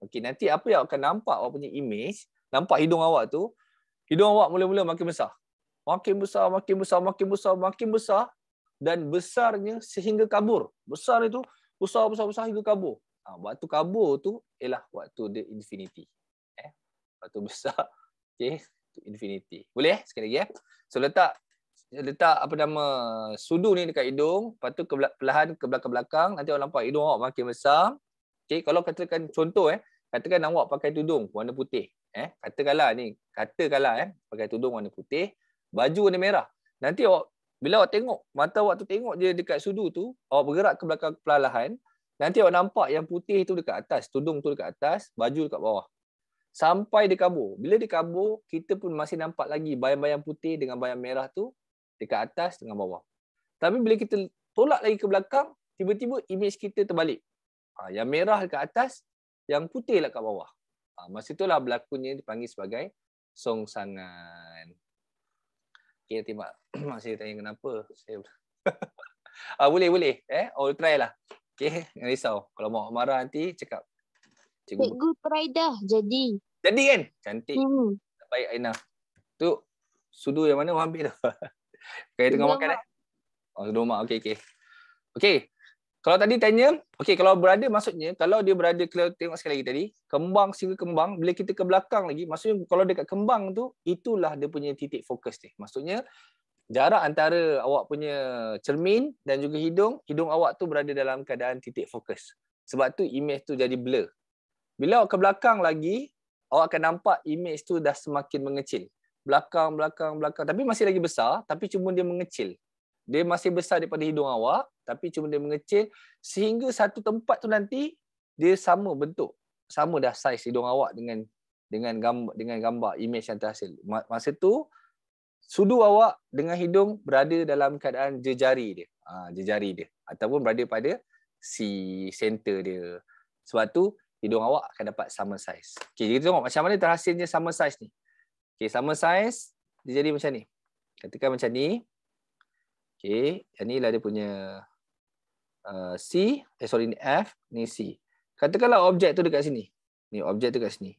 Okey, nanti apa yang akan nampak awak punya image, nampak hidung awak tu, hidung awak mula-mula makin besar. Makin besar, makin besar, makin besar, makin besar dan besarnya sehingga kabur. Besar itu besar-besar-besar hingga kabur. Ha, waktu kabur tu ialah waktu the infinity. Eh? Waktu besar. Okay. to infinity. Boleh? Eh? Sekali lagi. Eh? So letak letak apa nama sudu ni dekat hidung. Lepas tu perlahan ke belakang-belakang. Nanti orang nampak hidung awak makin besar. Okay. Kalau katakan contoh. Eh, katakan awak pakai tudung warna putih. Eh? Katakanlah ni. Katakanlah eh, pakai tudung warna putih. Baju warna merah. Nanti awak bila awak tengok, mata awak tu tengok je dekat sudu tu, awak bergerak ke belakang perlahan, Nanti awak nampak yang putih tu dekat atas, tudung tu dekat atas, baju dekat bawah. Sampai dia kabur. Bila dia kabur, kita pun masih nampak lagi bayang-bayang putih dengan bayang merah tu dekat atas dengan bawah. Tapi bila kita tolak lagi ke belakang, tiba-tiba imej kita terbalik. Ha, yang merah dekat atas, yang putih lah dekat bawah. Ha, masa itulah berlakunya dipanggil sebagai song sangan. Okay, tiba masih tanya kenapa. Saya... ha, boleh, boleh. Eh? Oh, try lah. Okay, jangan risau. Kalau mak marah nanti, cakap. Cikgu, Cikgu Peraidah, jadi. Jadi kan? Cantik. Hmm. Baik, Aina. Tu, sudu yang mana orang ambil tu? Kayak tengah makan eh? Oh, sudu mak. Okay, okay. Okay. Kalau tadi tanya, okay, kalau berada maksudnya, kalau dia berada, kalau tengok sekali lagi tadi, kembang, sila kembang, bila kita ke belakang lagi, maksudnya kalau dekat kembang tu, itulah dia punya titik fokus ni. Maksudnya, jarak antara awak punya cermin dan juga hidung, hidung awak tu berada dalam keadaan titik fokus. Sebab tu imej tu jadi blur. Bila awak ke belakang lagi, awak akan nampak imej tu dah semakin mengecil. Belakang, belakang, belakang. Tapi masih lagi besar, tapi cuma dia mengecil. Dia masih besar daripada hidung awak, tapi cuma dia mengecil. Sehingga satu tempat tu nanti, dia sama bentuk. Sama dah saiz hidung awak dengan dengan gambar, dengan gambar imej yang terhasil. Masa tu, sudu awak dengan hidung berada dalam keadaan jejari dia. Ha, jejari dia. Ataupun berada pada si center dia. Sebab tu hidung awak akan dapat sama size. Okay, jadi kita tengok macam mana terhasilnya sama size ni. Okay, sama size, dia jadi macam ni. Katakan macam ni. Okay, yang ni lah dia punya uh, C. Eh, sorry, ni F. Ni C. Katakanlah objek tu dekat sini. Ni objek tu dekat sini.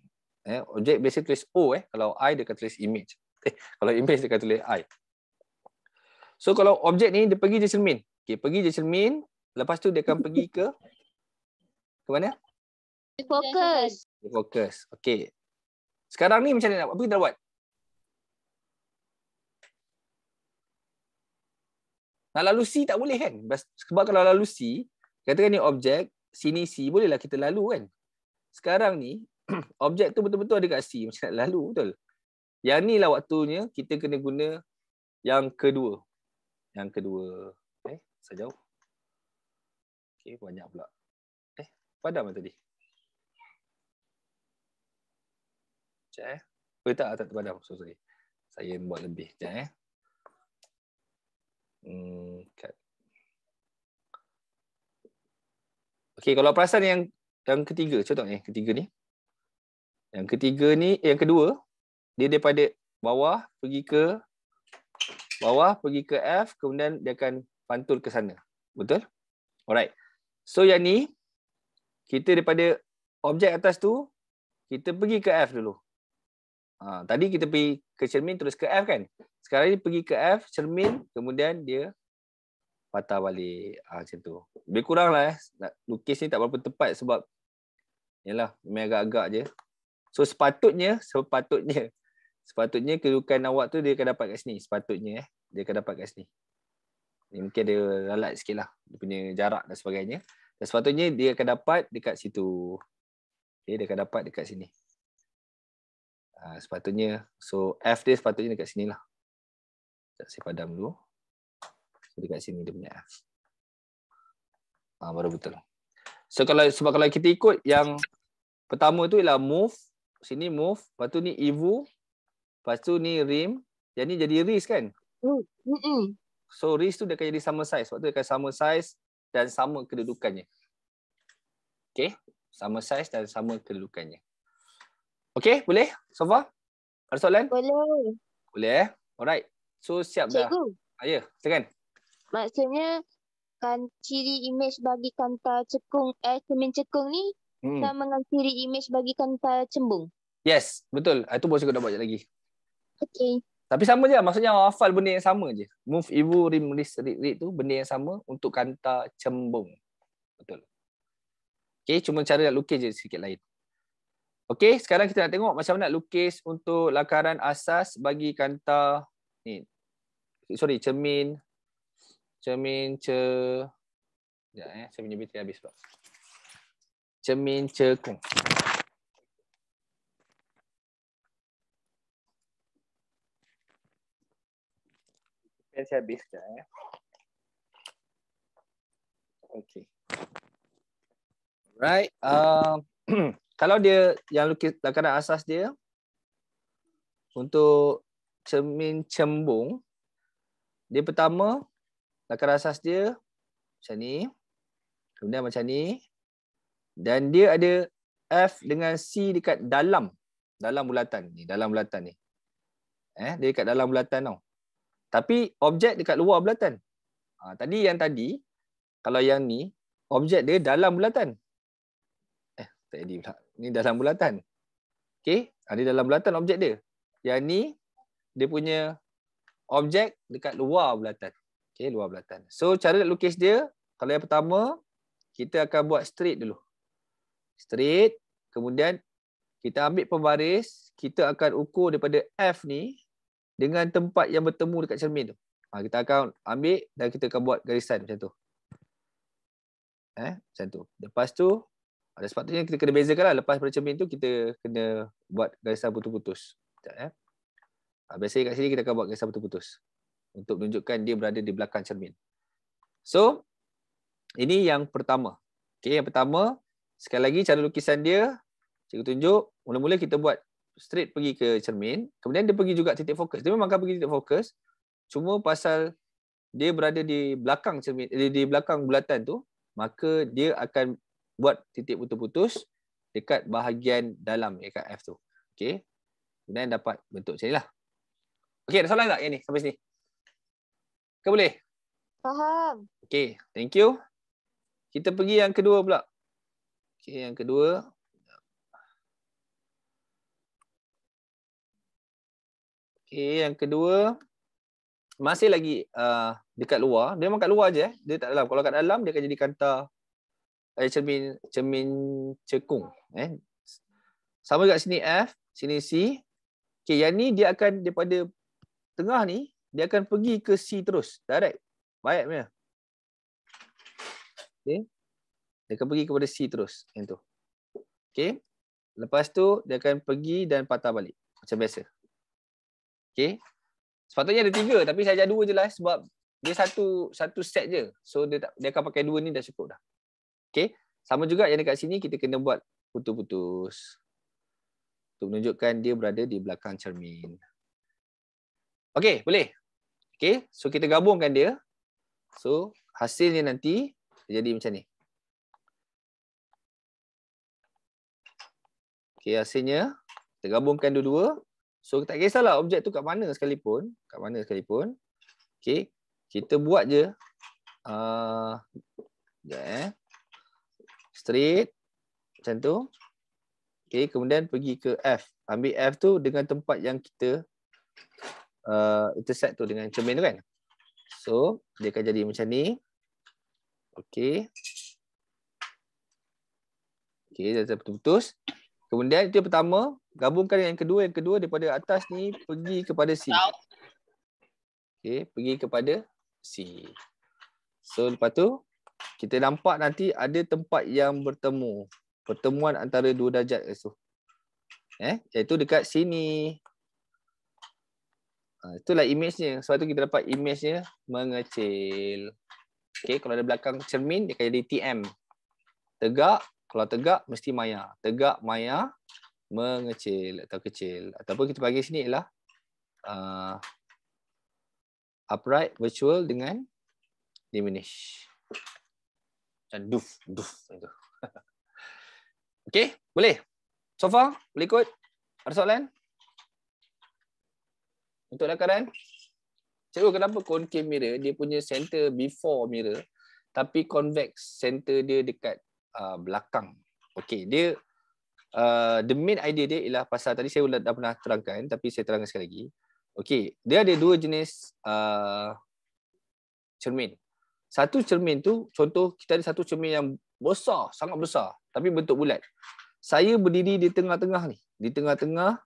Eh, objek biasa tulis O eh. Kalau I dekat akan tulis image eh kalau image dekat tulis i so kalau objek ni dia pergi je cermin okey pergi je cermin lepas tu dia akan pergi ke ke mana fokus fokus okey sekarang ni macam mana apa kita buat nak lalu C tak boleh kan sebab kalau lalu C katakan ni objek sini C bolehlah kita lalu kan sekarang ni objek tu betul-betul ada kat C macam nak lalu betul yang ni lah waktunya kita kena guna yang kedua. Yang kedua. Eh, saya jauh. Okey, banyak pula. Eh, padam lah tadi. Sekejap eh. Oh, tak, tak terpadam. So, sorry. Saya buat lebih. Sekejap eh. Hmm, okay. Okey, kalau perasan yang yang ketiga, contoh eh, ketiga ni. Yang ketiga ni, eh, yang kedua, dia daripada bawah pergi ke bawah pergi ke F kemudian dia akan pantul ke sana betul alright so yang ni kita daripada objek atas tu kita pergi ke F dulu ha, tadi kita pergi ke cermin terus ke F kan sekarang ni pergi ke F cermin kemudian dia patah balik ha, macam tu lebih kurang lah eh. nak lukis ni tak berapa tepat sebab yalah memang agak-agak je so sepatutnya sepatutnya sepatutnya kedudukan awak tu dia akan dapat kat sini sepatutnya eh dia akan dapat kat sini ni mungkin dia lalat sikit lah dia punya jarak dan sebagainya dan sepatutnya dia akan dapat dekat situ okay, dia akan dapat dekat sini ha, sepatutnya so F dia sepatutnya dekat sini lah sekejap saya padam dulu so, dekat sini dia punya F ha, baru betul so kalau sebab kalau kita ikut yang pertama tu ialah move sini move lepas tu ni evo Lepas tu ni rim. Yang ni jadi ris kan? Mm -mm. So ris tu dia akan jadi sama size. Sebab tu dia akan sama size dan sama kedudukannya. Okay. Sama size dan sama kedudukannya. Okay boleh? So far? Ada soalan? Boleh. Boleh eh? Alright. So siap Cikgu. dah. Cikgu. Ah, ya. Silakan. Maksudnya kan ciri image bagi kanta cekung eh cermin cekung ni hmm. sama dengan ciri image bagi kanta cembung. Yes, betul. Itu bos aku dah buat lagi. Okay. Tapi sama je lah. Maksudnya orang hafal benda yang sama je. Move ibu rim list read read tu benda yang sama untuk kanta cembung. Betul. Okay. Cuma cara nak lukis je sikit lain. Okay. Sekarang kita nak tengok macam mana nak lukis untuk lakaran asas bagi kanta ni. Sorry. Cermin. Cermin ce. Sekejap eh. Saya punya habis. Cermin cekung. Cermin cekung. Dan saya habiskan ya. Okey. Right. Uh, um, kalau dia yang lukis lakaran asas dia untuk cermin cembung dia pertama lakaran asas dia macam ni. Kemudian macam ni. Dan dia ada F dengan C dekat dalam dalam bulatan ni, dalam bulatan ni. Eh, dia dekat dalam bulatan tau. Tapi objek dekat luar bulatan. Ha, tadi yang tadi, kalau yang ni, objek dia dalam bulatan. Eh, tak jadi pula. Ni dalam bulatan. Okay, ha, dia dalam bulatan objek dia. Yang ni, dia punya objek dekat luar bulatan. Okay, luar bulatan. So, cara nak lukis dia, kalau yang pertama, kita akan buat straight dulu. Straight, kemudian kita ambil pembaris, kita akan ukur daripada F ni, dengan tempat yang bertemu dekat cermin tu. Ha, kita akan ambil dan kita akan buat garisan macam tu. Eh, macam tu. Lepas tu, ada sepatutnya kita kena bezakan lah. Lepas pada cermin tu, kita kena buat garisan putus-putus. Eh. Ha, biasanya kat sini kita akan buat garisan putus-putus. Untuk menunjukkan dia berada di belakang cermin. So, ini yang pertama. Okay, yang pertama, sekali lagi cara lukisan dia, cikgu tunjuk, mula-mula kita buat straight pergi ke cermin kemudian dia pergi juga titik fokus dia memang akan pergi titik fokus cuma pasal dia berada di belakang cermin eh, di belakang bulatan tu maka dia akan buat titik putus-putus dekat bahagian dalam dekat F tu okey kemudian dapat bentuk macam nilah okey ada soalan tak yang ni sampai sini ke boleh faham okey thank you kita pergi yang kedua pula okey yang kedua Okay, yang kedua masih lagi uh, dekat luar. Dia memang kat luar je. Eh. Dia tak dalam. Kalau kat dalam, dia akan jadi kanta eh, cermin, cermin cekung. Eh. Sama juga sini F, sini C. Okay, yang ni dia akan daripada tengah ni, dia akan pergi ke C terus. Direct. Baik punya. Okay. Dia akan pergi kepada C terus. Yang tu. Okay. Lepas tu, dia akan pergi dan patah balik. Macam biasa. Okay. Sepatutnya ada tiga tapi saya ajar dua je lah sebab dia satu satu set je. So dia, tak, dia akan pakai dua ni dah cukup dah. Okay. Sama juga yang dekat sini kita kena buat putus-putus. Untuk menunjukkan dia berada di belakang cermin. Okay boleh? Okay. So kita gabungkan dia. So hasilnya nanti jadi macam ni. Okay hasilnya. Kita gabungkan dua-dua. So tak kisahlah objek tu kat mana sekalipun, kat mana sekalipun. Okey, kita buat je a uh, ya eh. straight macam tu. Okey, kemudian pergi ke F. Ambil F tu dengan tempat yang kita uh, intersect tu dengan cermin tu kan. So, dia akan jadi macam ni. Okey. Okey, dah terputus. Kemudian itu pertama, gabungkan yang kedua. Yang kedua daripada atas ni pergi kepada C. Okey, pergi kepada C. So lepas tu kita nampak nanti ada tempat yang bertemu. Pertemuan antara dua darjat itu. Eh, iaitu dekat sini. Ha, itulah imejnya. Sebab tu kita dapat imejnya mengecil. Okey, kalau ada belakang cermin dia akan jadi TM. Tegak, kalau tegak, mesti maya. Tegak, maya, mengecil atau kecil. Ataupun kita bagi sini ialah uh, upright, virtual dengan diminish. dan duf, duf. Okey, boleh? So far, boleh ikut? Ada soalan? Untuk lakaran? Cikgu, kenapa concave mirror, dia punya center before mirror, tapi convex center dia dekat Uh, belakang. Okey, dia uh, the main idea dia ialah pasal tadi saya dah pernah terangkan tapi saya terangkan sekali lagi. Okey, dia ada dua jenis uh, cermin. Satu cermin tu contoh kita ada satu cermin yang besar, sangat besar tapi bentuk bulat. Saya berdiri di tengah-tengah ni, di tengah-tengah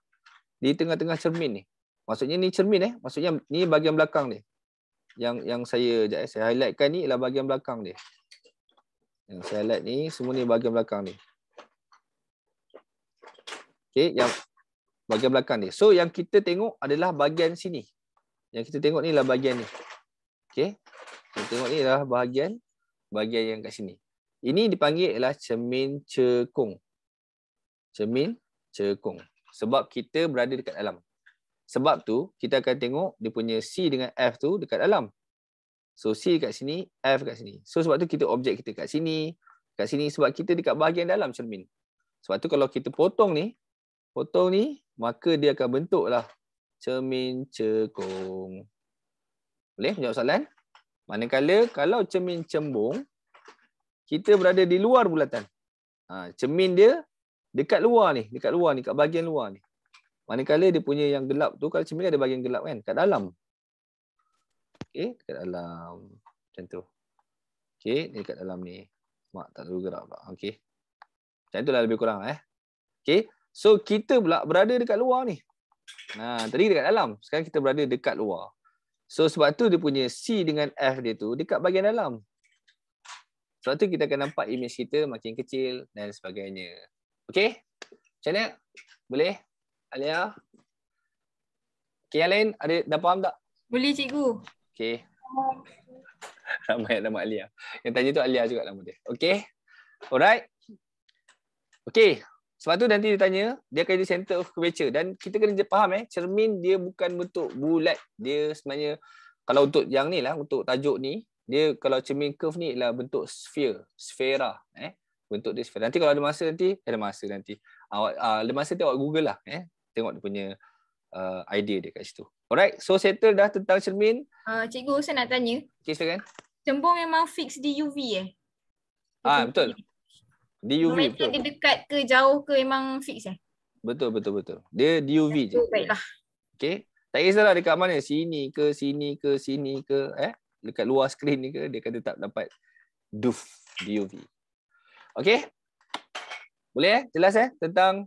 di tengah-tengah cermin ni. Maksudnya ni cermin eh, maksudnya ni bahagian belakang dia. Yang yang saya eh, saya highlightkan ni ialah bahagian belakang dia. Yang saya lihat ni semua ni bahagian belakang ni. okay yang bahagian belakang ni. So yang kita tengok adalah bahagian sini. Yang kita tengok ni lah bahagian ni. Okey. Kita tengok ni lah bahagian bahagian yang kat sini. Ini dipanggil ialah cermin cekung. Cermin cekung. Sebab kita berada dekat dalam. Sebab tu kita akan tengok dia punya C dengan F tu dekat dalam. So C kat sini, F kat sini. So sebab tu kita objek kita kat sini, kat sini sebab kita dekat bahagian dalam cermin. Sebab tu kalau kita potong ni, potong ni, maka dia akan lah cermin cekung. Boleh menjawab soalan? Manakala kalau cermin cembung, kita berada di luar bulatan. Ha, cermin dia dekat luar ni, dekat luar ni, kat bahagian luar ni. Manakala dia punya yang gelap tu, kalau cermin ada bahagian gelap kan, kat dalam. Okey, dekat dalam macam tu. Okey, ni dekat dalam ni. Mak tak tahu gerak pula. Okey. Macam itulah lebih kurang lah, eh. Okey. So kita pula berada dekat luar ni. Nah, tadi dekat dalam, sekarang kita berada dekat luar. So sebab tu dia punya C dengan F dia tu dekat bahagian dalam. Sebab tu kita akan nampak image kita makin kecil dan sebagainya. Okey? Macam mana? Boleh? Alia? Okay, yang lain ada, dah faham tak? Boleh cikgu. Okay. Nama yang nama Alia. Yang tanya tu Alia juga nama dia. Okay. Alright. Okay. Sebab tu nanti dia tanya, dia akan jadi center of curvature. Dan kita kena faham eh, cermin dia bukan bentuk bulat. Dia sebenarnya, kalau untuk yang ni lah, untuk tajuk ni, dia kalau cermin curve ni ialah bentuk sphere, sfera. Eh. Bentuk dia sfera. Nanti kalau ada masa nanti, eh, ada masa nanti. Awak, ah, uh, ah, ada masa tu awak Google lah. Eh. Tengok dia punya uh, idea dia kat situ. Alright, so settle dah tentang cermin. Uh, cikgu, saya nak tanya. Okay, silakan. Cembung memang fix di UV eh? Ah betul. Di UV Mereka betul. Dia dekat ke jauh ke memang fix eh? Betul, betul, betul. Dia di UV betul, je. Baiklah. Okay. Tak kisahlah dekat mana. Sini ke, sini ke, sini ke. eh Dekat luar skrin ni ke, dia akan tetap dapat doof di UV. Okay. Boleh eh? Jelas eh? Tentang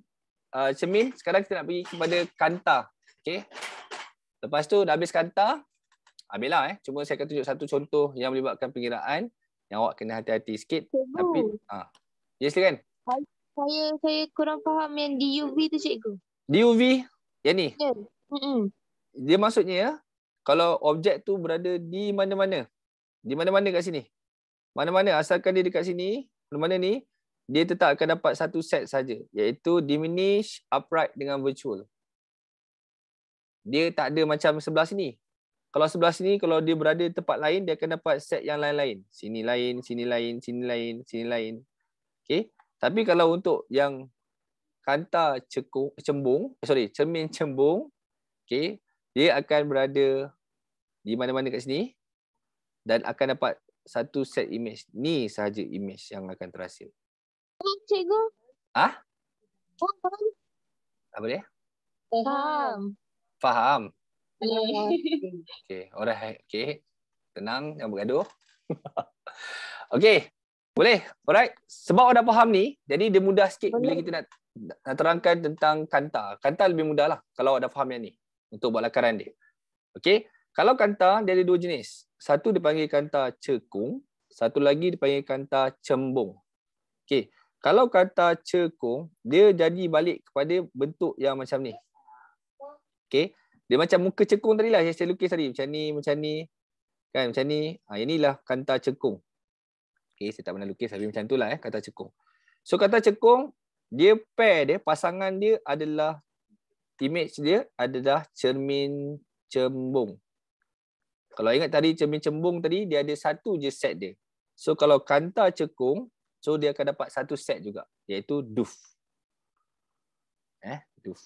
uh, cermin. Sekarang kita nak pergi kepada kanta. Okay. Lepas tu dah habis kanta, ambillah eh. Cuma saya akan tunjuk satu contoh yang melibatkan pengiraan yang awak kena hati-hati sikit. Cikgu. Tapi ha. Yes, kan? Saya saya kurang faham yang DUV tu cikgu. DUV? Yang ni? Ya. Yeah. Dia maksudnya ya, kalau objek tu berada di mana-mana. Di mana-mana kat sini. Mana-mana asalkan dia dekat sini, mana-mana ni, dia tetap akan dapat satu set saja iaitu diminish upright dengan virtual dia tak ada macam sebelah sini. Kalau sebelah sini, kalau dia berada di tempat lain, dia akan dapat set yang lain-lain. Sini lain, sini lain, sini lain, sini lain. Okay. Tapi kalau untuk yang kanta cekung, cembung, eh, sorry, cermin cembung, okay, dia akan berada di mana-mana kat sini dan akan dapat satu set image. Ni sahaja image yang akan terhasil. Cikgu. Ha? Apa dia? Faham. Faham. Hmm. Okey, orang okey. Tenang, jangan bergaduh. okey. Boleh. Alright. Sebab orang dah faham ni, jadi dia mudah sikit bila kita nak, nak terangkan tentang kanta. Kanta lebih mudah lah kalau orang dah faham yang ni untuk buat lakaran dia. Okey. Kalau kanta dia ada dua jenis. Satu dipanggil kanta cekung, satu lagi dipanggil kanta cembung. Okey. Kalau kanta cekung, dia jadi balik kepada bentuk yang macam ni. Okay. Dia macam muka cekung tadi lah saya lukis tadi. Macam ni, macam ni. Kan, macam ni. Ha, inilah kanta cekung. Okay, saya tak pernah lukis tapi macam itulah eh, kata cekung. So kata cekung, dia pair dia, pasangan dia adalah image dia adalah cermin cembung. Kalau ingat tadi cermin cembung tadi, dia ada satu je set dia. So kalau kanta cekung, so dia akan dapat satu set juga. Iaitu doof. Eh, doof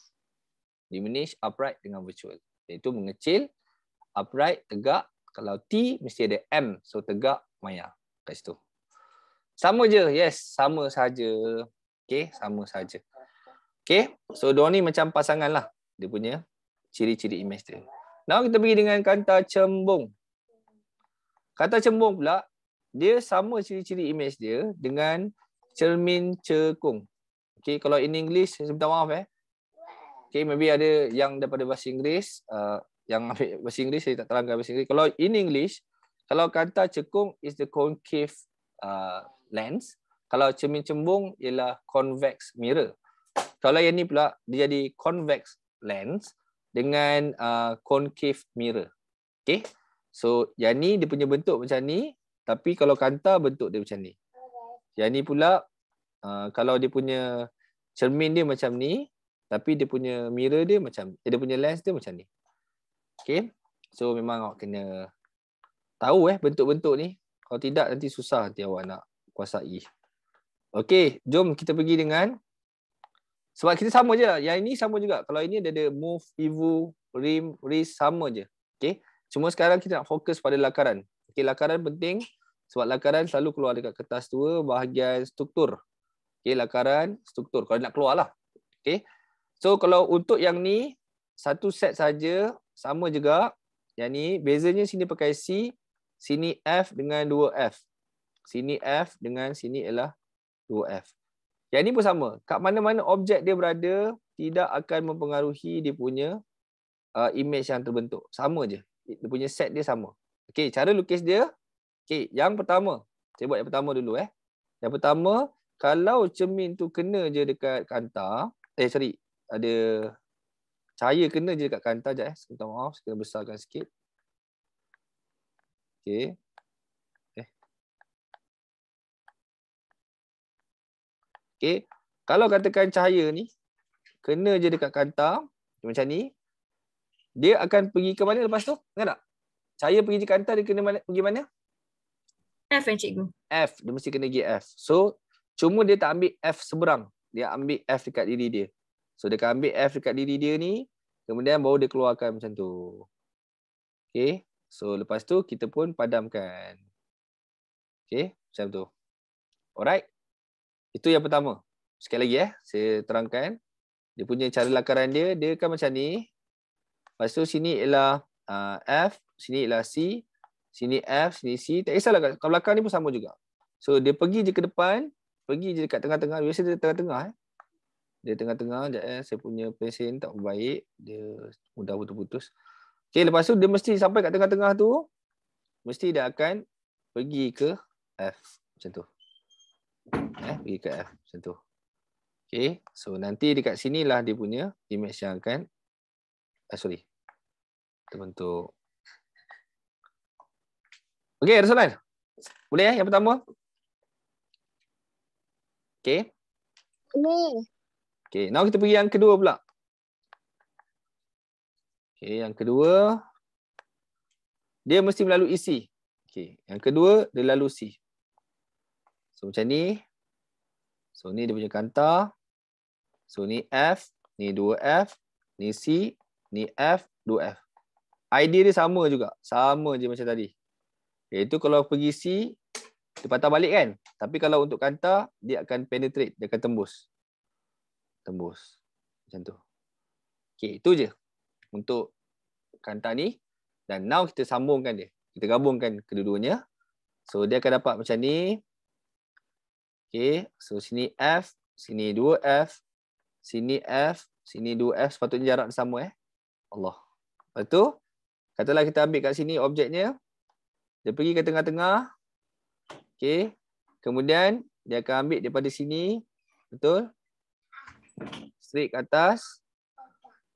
diminish upright dengan virtual iaitu mengecil upright tegak kalau T mesti ada M so tegak maya kat situ sama je yes sama saja Okay, sama saja Okay, so dua ni macam pasangan lah dia punya ciri-ciri image dia now kita pergi dengan kata cembung kata cembung pula dia sama ciri-ciri image dia dengan cermin cekung Okay, kalau in english saya minta maaf eh Okay, maybe ada yang daripada bahasa Inggeris. Uh, yang ambil bahasa Inggeris, saya tak terangkan bahasa Inggeris. Kalau in English, kalau kata cekung is the concave uh, lens. Kalau cermin cembung ialah convex mirror. Kalau yang ni pula, dia jadi convex lens dengan uh, concave mirror. Okay. So, yang ni dia punya bentuk macam ni. Tapi kalau kanta, bentuk dia macam ni. Yang ni pula, uh, kalau dia punya cermin dia macam ni tapi dia punya mirror dia macam dia punya lens dia macam ni okay. so memang awak kena tahu eh bentuk-bentuk ni kalau tidak nanti susah nanti awak nak kuasai Okay, jom kita pergi dengan sebab kita sama je lah. yang ini sama juga kalau ini dia ada move evo rim wrist sama je Okay. cuma sekarang kita nak fokus pada lakaran Okay, lakaran penting sebab lakaran selalu keluar dekat kertas tua bahagian struktur okey lakaran struktur kalau nak keluarlah okey So kalau untuk yang ni satu set saja sama juga. Yang ni bezanya sini pakai C, sini F dengan 2F. Sini F dengan sini ialah 2F. Yang ni pun sama. Kat mana-mana objek dia berada tidak akan mempengaruhi dia punya uh, image yang terbentuk. Sama je. Dia punya set dia sama. Okey, cara lukis dia. Okey, yang pertama. Saya buat yang pertama dulu eh. Yang pertama, kalau cermin tu kena je dekat kantar, eh sorry, ada cahaya kena je dekat kanta je eh. Sekitar maaf, kena besarkan sikit. Okay. Eh. Okay. Kalau katakan cahaya ni, kena je dekat kanta, macam ni, dia akan pergi ke mana lepas tu? Tengok tak? Cahaya pergi ke kanta, dia kena mana, pergi mana? F kan cikgu. F, dia mesti kena pergi F. So, cuma dia tak ambil F seberang. Dia ambil F dekat diri dia. So dia akan ambil F dekat diri dia ni kemudian baru dia keluarkan macam tu. okay? So lepas tu kita pun padamkan. okay? macam tu. Alright. Itu yang pertama. Sekali lagi eh saya terangkan dia punya cara lakaran dia dia kan macam ni. Lepas tu sini ialah ah, F, sini ialah C, sini F, sini C. Tak kisahlah kat belakang ni pun sama juga. So dia pergi je ke depan, pergi je dekat tengah-tengah, biasa dia tengah-tengah eh dia tengah-tengah je eh saya punya pensin tak baik dia mudah putus-putus okey lepas tu dia mesti sampai kat tengah-tengah tu mesti dia akan pergi ke F macam tu eh pergi ke F macam tu okey so nanti dekat sinilah dia punya image yang akan eh, sorry terbentuk okey ada soalan boleh eh yang pertama okey ni Okay, now kita pergi yang kedua pula. Okay, yang kedua dia mesti melalui e C. Okay, yang kedua dia lalu C. So macam ni. So ni dia punya kantar. So ni F, ni 2F, ni C, ni F, 2F. ID dia sama juga. Sama je macam tadi. Iaitu kalau pergi C, dia patah balik kan? Tapi kalau untuk kanta, dia akan penetrate. Dia akan tembus tembus. Macam tu. Okay, itu je untuk kanta ni. Dan now kita sambungkan dia. Kita gabungkan kedua-duanya. So, dia akan dapat macam ni. Okay, so sini F, sini 2F, sini F, sini 2F. Sepatutnya jarak dia sama eh. Allah. Lepas tu, katalah kita ambil kat sini objeknya. Dia pergi ke tengah-tengah. Okay. Kemudian, dia akan ambil daripada sini. Betul? straight ke atas.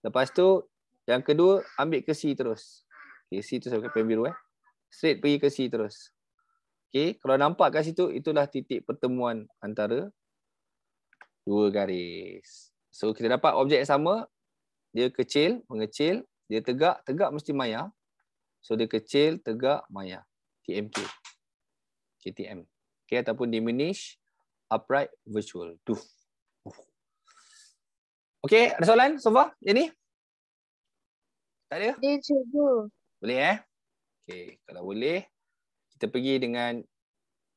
Lepas tu yang kedua ambil ke C terus. Okey, C tu sampai pen biru eh. Straight pergi ke C terus. Okay, kalau nampak kat situ itulah titik pertemuan antara dua garis. So kita dapat objek yang sama. Dia kecil, mengecil, dia tegak, tegak mesti maya. So dia kecil, tegak, maya. TMK. KTM. okay ataupun diminish upright virtual. Duh. Okey, ada soalan so far? Jadi? Tak ada? Dia cuba. Boleh eh? Okey, kalau boleh kita pergi dengan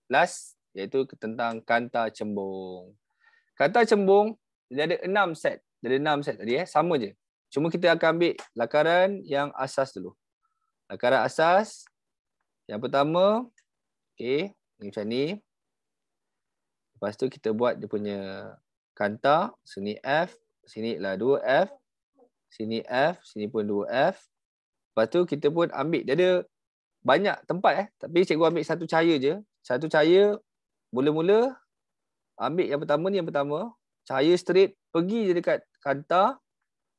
last iaitu tentang kanta cembung. Kanta cembung dia ada enam set. Dia ada enam set tadi eh, sama je. Cuma kita akan ambil lakaran yang asas dulu. Lakaran asas yang pertama okey, ni macam ni. Lepas tu kita buat dia punya kanta, sini F, sini lah 2F. Sini F, sini pun 2F. Lepas tu kita pun ambil, dia ada banyak tempat eh. Tapi cikgu ambil satu cahaya je. Satu cahaya, mula-mula ambil yang pertama ni yang pertama. Cahaya straight, pergi je dekat kanta.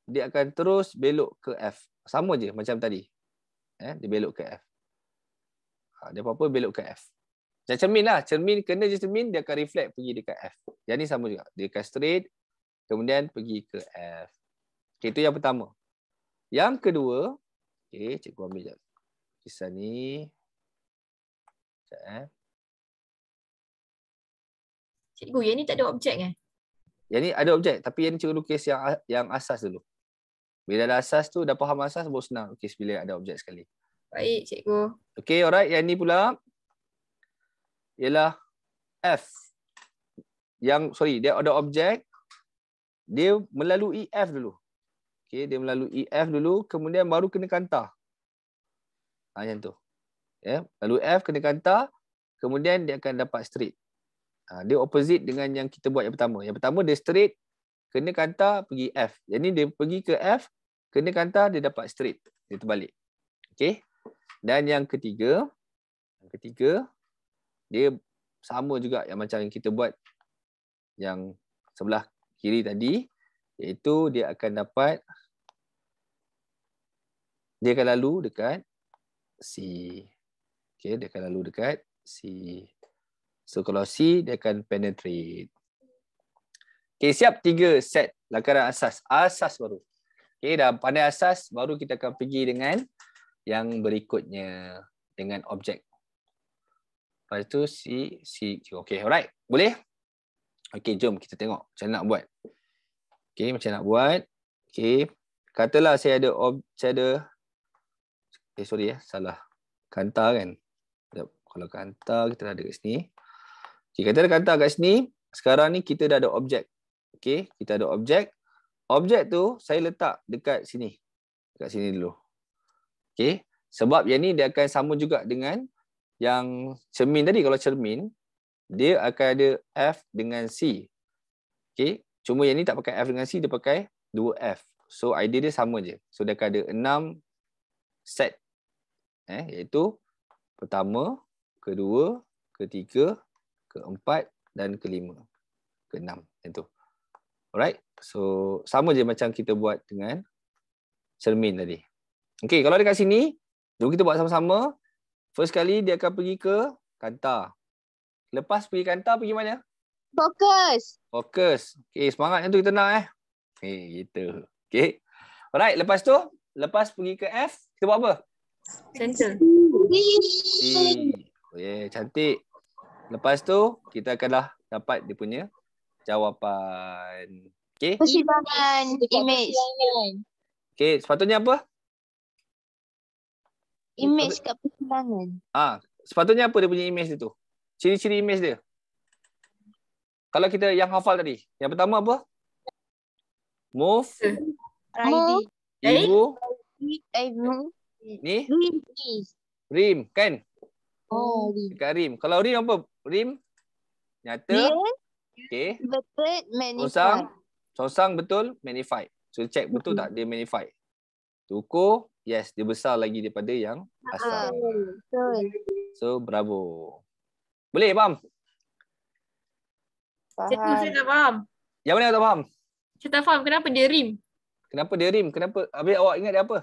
Dia akan terus belok ke F. Sama je macam tadi. Eh, dia belok ke F. Ha, dia apa-apa belok ke F. Macam cermin lah. Cermin, kena je cermin, dia akan reflect pergi dekat F. Yang ni sama juga. Dia akan straight, kemudian pergi ke F. Okay, itu yang pertama. Yang kedua, okay, cikgu ambil jap. kisah ni. Sekejap, eh. Cikgu, yang ni tak ada objek kan? Eh? Yang ni ada objek, tapi yang ni cikgu lukis yang, yang asas dulu. Bila ada asas tu, dah faham asas, baru senang lukis bila ada objek sekali. Baik, cikgu. Okay, alright. Yang ni pula ialah F. Yang, sorry, dia ada objek dia melalui F dulu. okay? dia melalui F dulu kemudian baru kena kanta. Ha yang tu. Ya, yeah. lalu F kena kanta, kemudian dia akan dapat straight. Ha, dia opposite dengan yang kita buat yang pertama. Yang pertama dia straight kena kanta pergi F. Jadi yani dia pergi ke F kena kanta dia dapat straight. Dia terbalik. okay? Dan yang ketiga, yang ketiga dia sama juga yang macam yang kita buat yang sebelah kiri tadi iaitu dia akan dapat dia akan lalu dekat C. Okey, dia akan lalu dekat C. So kalau C dia akan penetrate. Okey, siap tiga set lakaran asas. Asas baru. Okay, dah pandai asas baru kita akan pergi dengan yang berikutnya dengan objek. Lepas tu C C Okay, alright. Boleh? Okey, jom kita tengok macam mana nak buat. Okey, macam nak buat. Okey. Katalah saya ada ob, saya ada eh sorry ya, salah. Kanta kan. Jom, kalau kanta kita dah ada kat sini. Okey, kata ada kanta kat sini. Sekarang ni kita dah ada objek. Okey, kita ada objek. Objek tu saya letak dekat sini. Dekat sini dulu. Okey, sebab yang ni dia akan sama juga dengan yang cermin tadi kalau cermin dia akan ada F dengan C. Okay. Cuma yang ni tak pakai F dengan C, dia pakai 2F. So idea dia sama je. So dia akan ada 6 set. Eh, iaitu pertama, kedua, ketiga, keempat dan kelima. Keenam. Itu. Alright. So sama je macam kita buat dengan cermin tadi. Okay, kalau dekat sini, jom kita buat sama-sama. First kali dia akan pergi ke kantar. Lepas pergi kantor pergi mana? Fokus. Fokus. Okey, semangatnya tu kita nak eh. Eh, gitu. Okey. Alright, lepas tu lepas pergi ke F, kita buat apa? Center. Oh, yeah, cantik. Lepas tu kita akan dah dapat dia punya jawapan. Okey. Persidangan image. Okey, sepatutnya apa? Image kat persidangan. Ah, sepatutnya apa dia punya image dia tu? ciri-ciri image dia. Kalau kita yang hafal tadi. Yang pertama apa? Move. Eh. Move. Ibu. Eh? Ibu. Ni? Rim. Kan? Oh, Dekat rim. Kalau rim apa? Rim. Nyata. Okay. Betul. Manified. Sosang. Sosang betul. Manified. So, check betul tak dia manified. Tuku. Yes. Dia besar lagi daripada yang ah, asal. Betul. So, bravo. Boleh faham? Faham. Saya, saya tak faham. Yang mana awak tak faham? Saya tak faham kenapa dia rim. Kenapa dia rim? Kenapa? Habis awak ingat dia apa?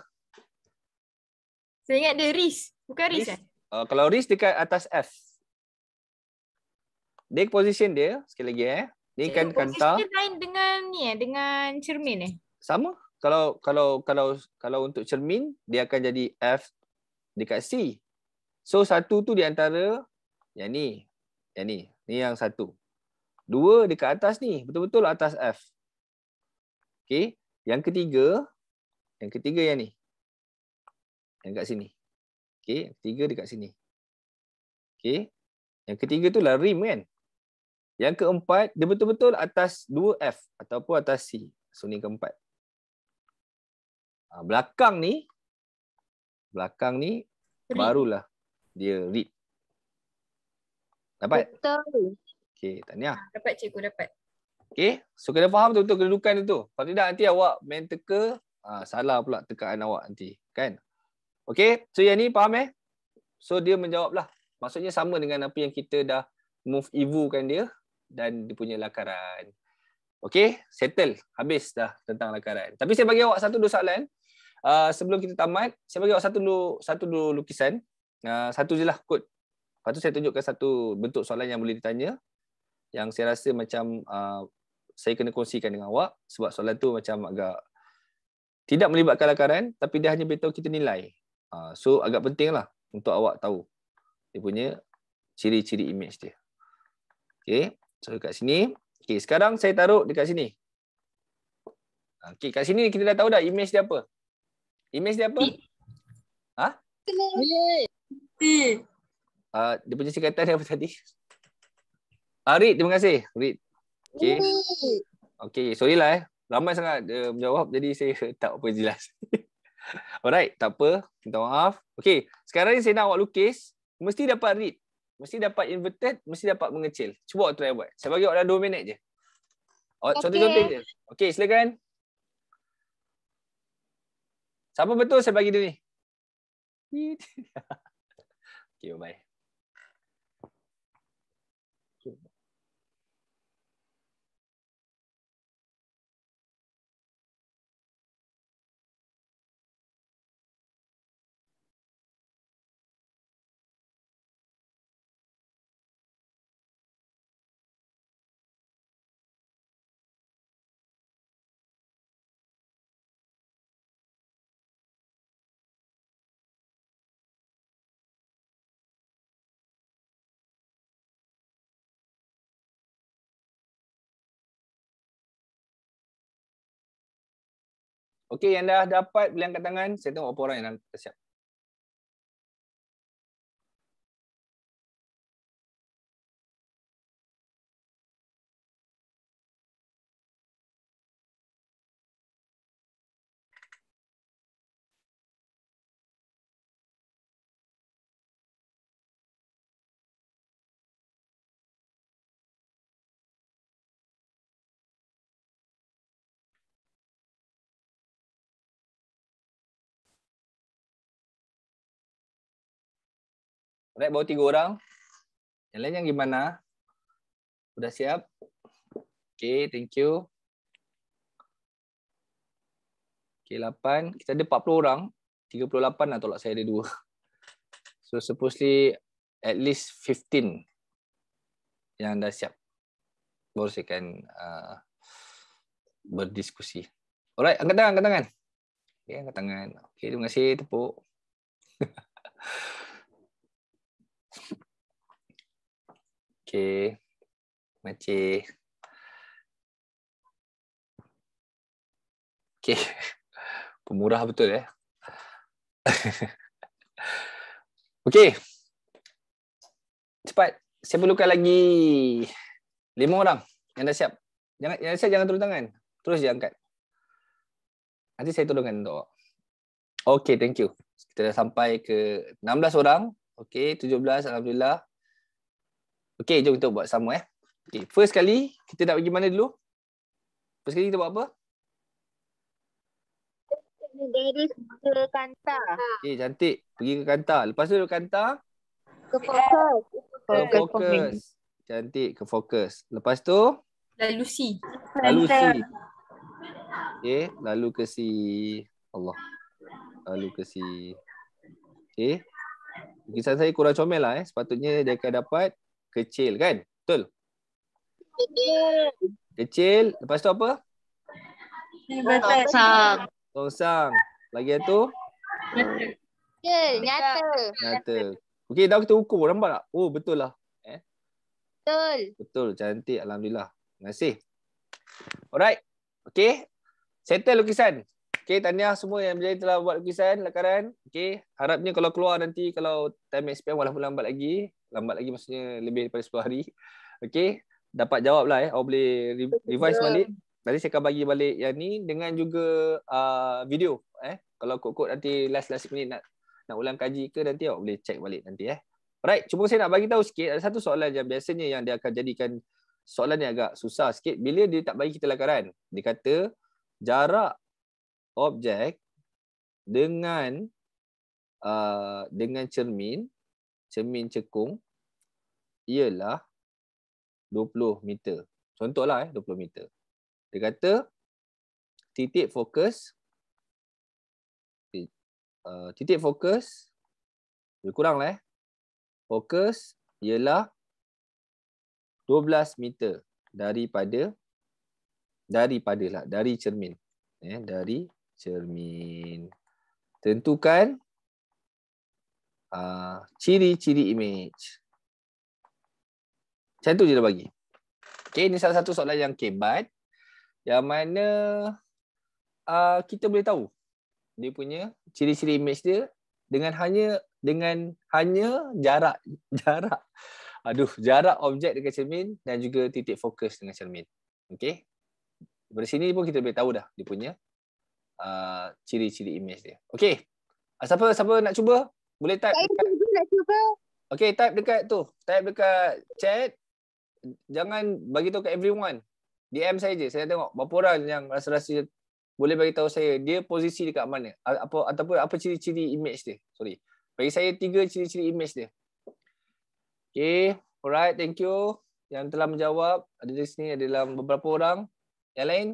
Saya ingat dia ris. Bukan ris kan? Uh, kalau ris dekat atas F. Dia position dia. Sekali lagi eh. Dia kan kantar. Dia lain dengan ni eh. Dengan cermin eh. Sama. Kalau kalau kalau kalau untuk cermin dia akan jadi F dekat C. So satu tu di antara yang ni. Yang ni. Ni yang satu. Dua dekat atas ni. Betul-betul atas F. Okay. Yang ketiga. Yang ketiga yang ni. Yang kat sini. Okay. Yang ketiga dekat sini. Okay. Yang ketiga tu lah rim kan. Yang keempat, dia betul-betul atas 2F ataupun atas C. So, ni keempat. Ah, belakang ni, belakang ni, barulah dia rip. Dapat? Betul. Okey, tahniah. Dapat cikgu, dapat. Okey, so kena faham betul-betul kedudukan itu. Kalau tidak, nanti awak main teka, ah, salah pula tekaan awak nanti. Kan? Okey, so yang ni faham eh? So dia menjawablah. Maksudnya sama dengan apa yang kita dah move evu kan dia dan dia punya lakaran. Okey, settle. Habis dah tentang lakaran. Tapi saya bagi awak satu dua soalan. Uh, sebelum kita tamat, saya bagi awak satu dua, satu dua lukisan. Uh, satu je lah kot Lepas tu saya tunjukkan satu bentuk soalan yang boleh ditanya yang saya rasa macam uh, saya kena kongsikan dengan awak sebab soalan tu macam agak tidak melibatkan lakaran tapi dia hanya beritahu kita nilai. Uh, so agak pentinglah untuk awak tahu dia punya ciri-ciri image dia. Okay. So dekat sini. Okay, sekarang saya taruh dekat sini. Uh, okay, kat sini kita dah tahu dah image dia apa. Image dia apa? Ha? Ah, dia punya singkatan apa tadi? Uh, Reed, terima kasih. Reed. Okay. Okay, sorry lah eh. Ramai sangat dia menjawab jadi saya tak apa jelas. Alright, tak apa. Minta maaf. Okay, sekarang ni saya nak awak lukis. Mesti dapat read. Mesti dapat inverted. Mesti dapat mengecil. Cuba awak try buat. Saya bagi awak dalam 2 minit je. Okay. Contoh-contoh je. Okay, silakan. Siapa betul saya bagi dia ni? okay, bye Okey, yang dah dapat, bila angkat tangan, saya tengok berapa orang yang dah siap. Rek bawa tiga orang. Yang lain yang gimana? Sudah siap? Okay, thank you. Okay, 8 Kita ada 40 orang. 38 lah tolak saya ada dua. So, supposedly at least 15 yang dah siap. Baru saya akan uh, berdiskusi. Alright, angkat tangan, angkat tangan. Okay, angkat tangan. Okay, terima kasih. Tepuk. Okay. Macik. Okay. Pemurah betul eh. okay. Cepat. Saya perlukan lagi lima orang yang dah siap. Jangan, yang dah siap jangan turun tangan. Terus je angkat. Nanti saya tolongkan untuk awak. Okay, thank you. Kita dah sampai ke 16 orang. Okey, 17 alhamdulillah. Okey, jom kita buat sama eh. Okey, first kali kita nak pergi mana dulu? First kali kita buat apa? Dari ke Kanta. Okey, cantik. Pergi ke Kanta. Lepas tu ke Kanta. Ke fokus. Ke fokus. Cantik, ke fokus. Lepas tu? Lalu si. Lalu si. Okey, lalu ke si. Allah. Lalu ke si. Okey lukisan saya kurang comel lah eh. Sepatutnya dia akan dapat kecil kan? Betul? Kecil. Kecil. Lepas tu apa? Tongsang. Tongsang. Lagi yang tu? Kecil. Nyata. Nyata. Okey, dah kita ukur. Nampak tak? Oh, betul lah. Eh? Betul. Betul. Cantik. Alhamdulillah. Terima kasih. Alright. Okey. Settle lukisan. Okay, Tanya semua yang berjaya telah buat lukisan lakaran. Okay, harapnya kalau keluar nanti, kalau time SPM walaupun lambat lagi, lambat lagi maksudnya lebih daripada 10 hari. Okay, dapat jawab lah eh. Awak boleh revise balik. Nanti saya akan bagi balik yang ni dengan juga uh, video. Eh, Kalau kot-kot nanti last-last minute nak nak ulang kaji ke nanti awak boleh check balik nanti eh. Alright, cuma saya nak bagi tahu sikit ada satu soalan yang biasanya yang dia akan jadikan soalan ni agak susah sikit bila dia tak bagi kita lakaran. Dia kata jarak objek dengan uh, dengan cermin cermin cekung ialah 20 meter. Contohlah eh 20 meter. Dia kata titik fokus eh, uh, titik fokus lebih kurang lah eh. Fokus ialah 12 meter daripada daripada lah dari cermin. Eh, dari cermin. Tentukan ah, ciri-ciri uh, image. Macam tu je dah bagi. Okay, ini salah satu soalan yang kebat. Yang mana uh, kita boleh tahu dia punya ciri-ciri image dia dengan hanya dengan hanya jarak jarak aduh jarak objek dengan cermin dan juga titik fokus dengan cermin okey dari sini pun kita boleh tahu dah dia punya Uh, ciri-ciri image dia. Okey. Uh, siapa siapa nak cuba? Boleh type saya dekat. Saya nak cuba. Okey, type dekat tu. Type dekat chat. Jangan bagi tahu kat everyone. DM saya je. Saya tengok berapa orang yang rasa-rasa boleh bagi tahu saya dia posisi dekat mana apa ataupun apa ciri-ciri image dia. Sorry. Bagi saya tiga ciri-ciri image dia. Okey, alright, thank you yang telah menjawab. Ada di sini ada dalam beberapa orang. Yang lain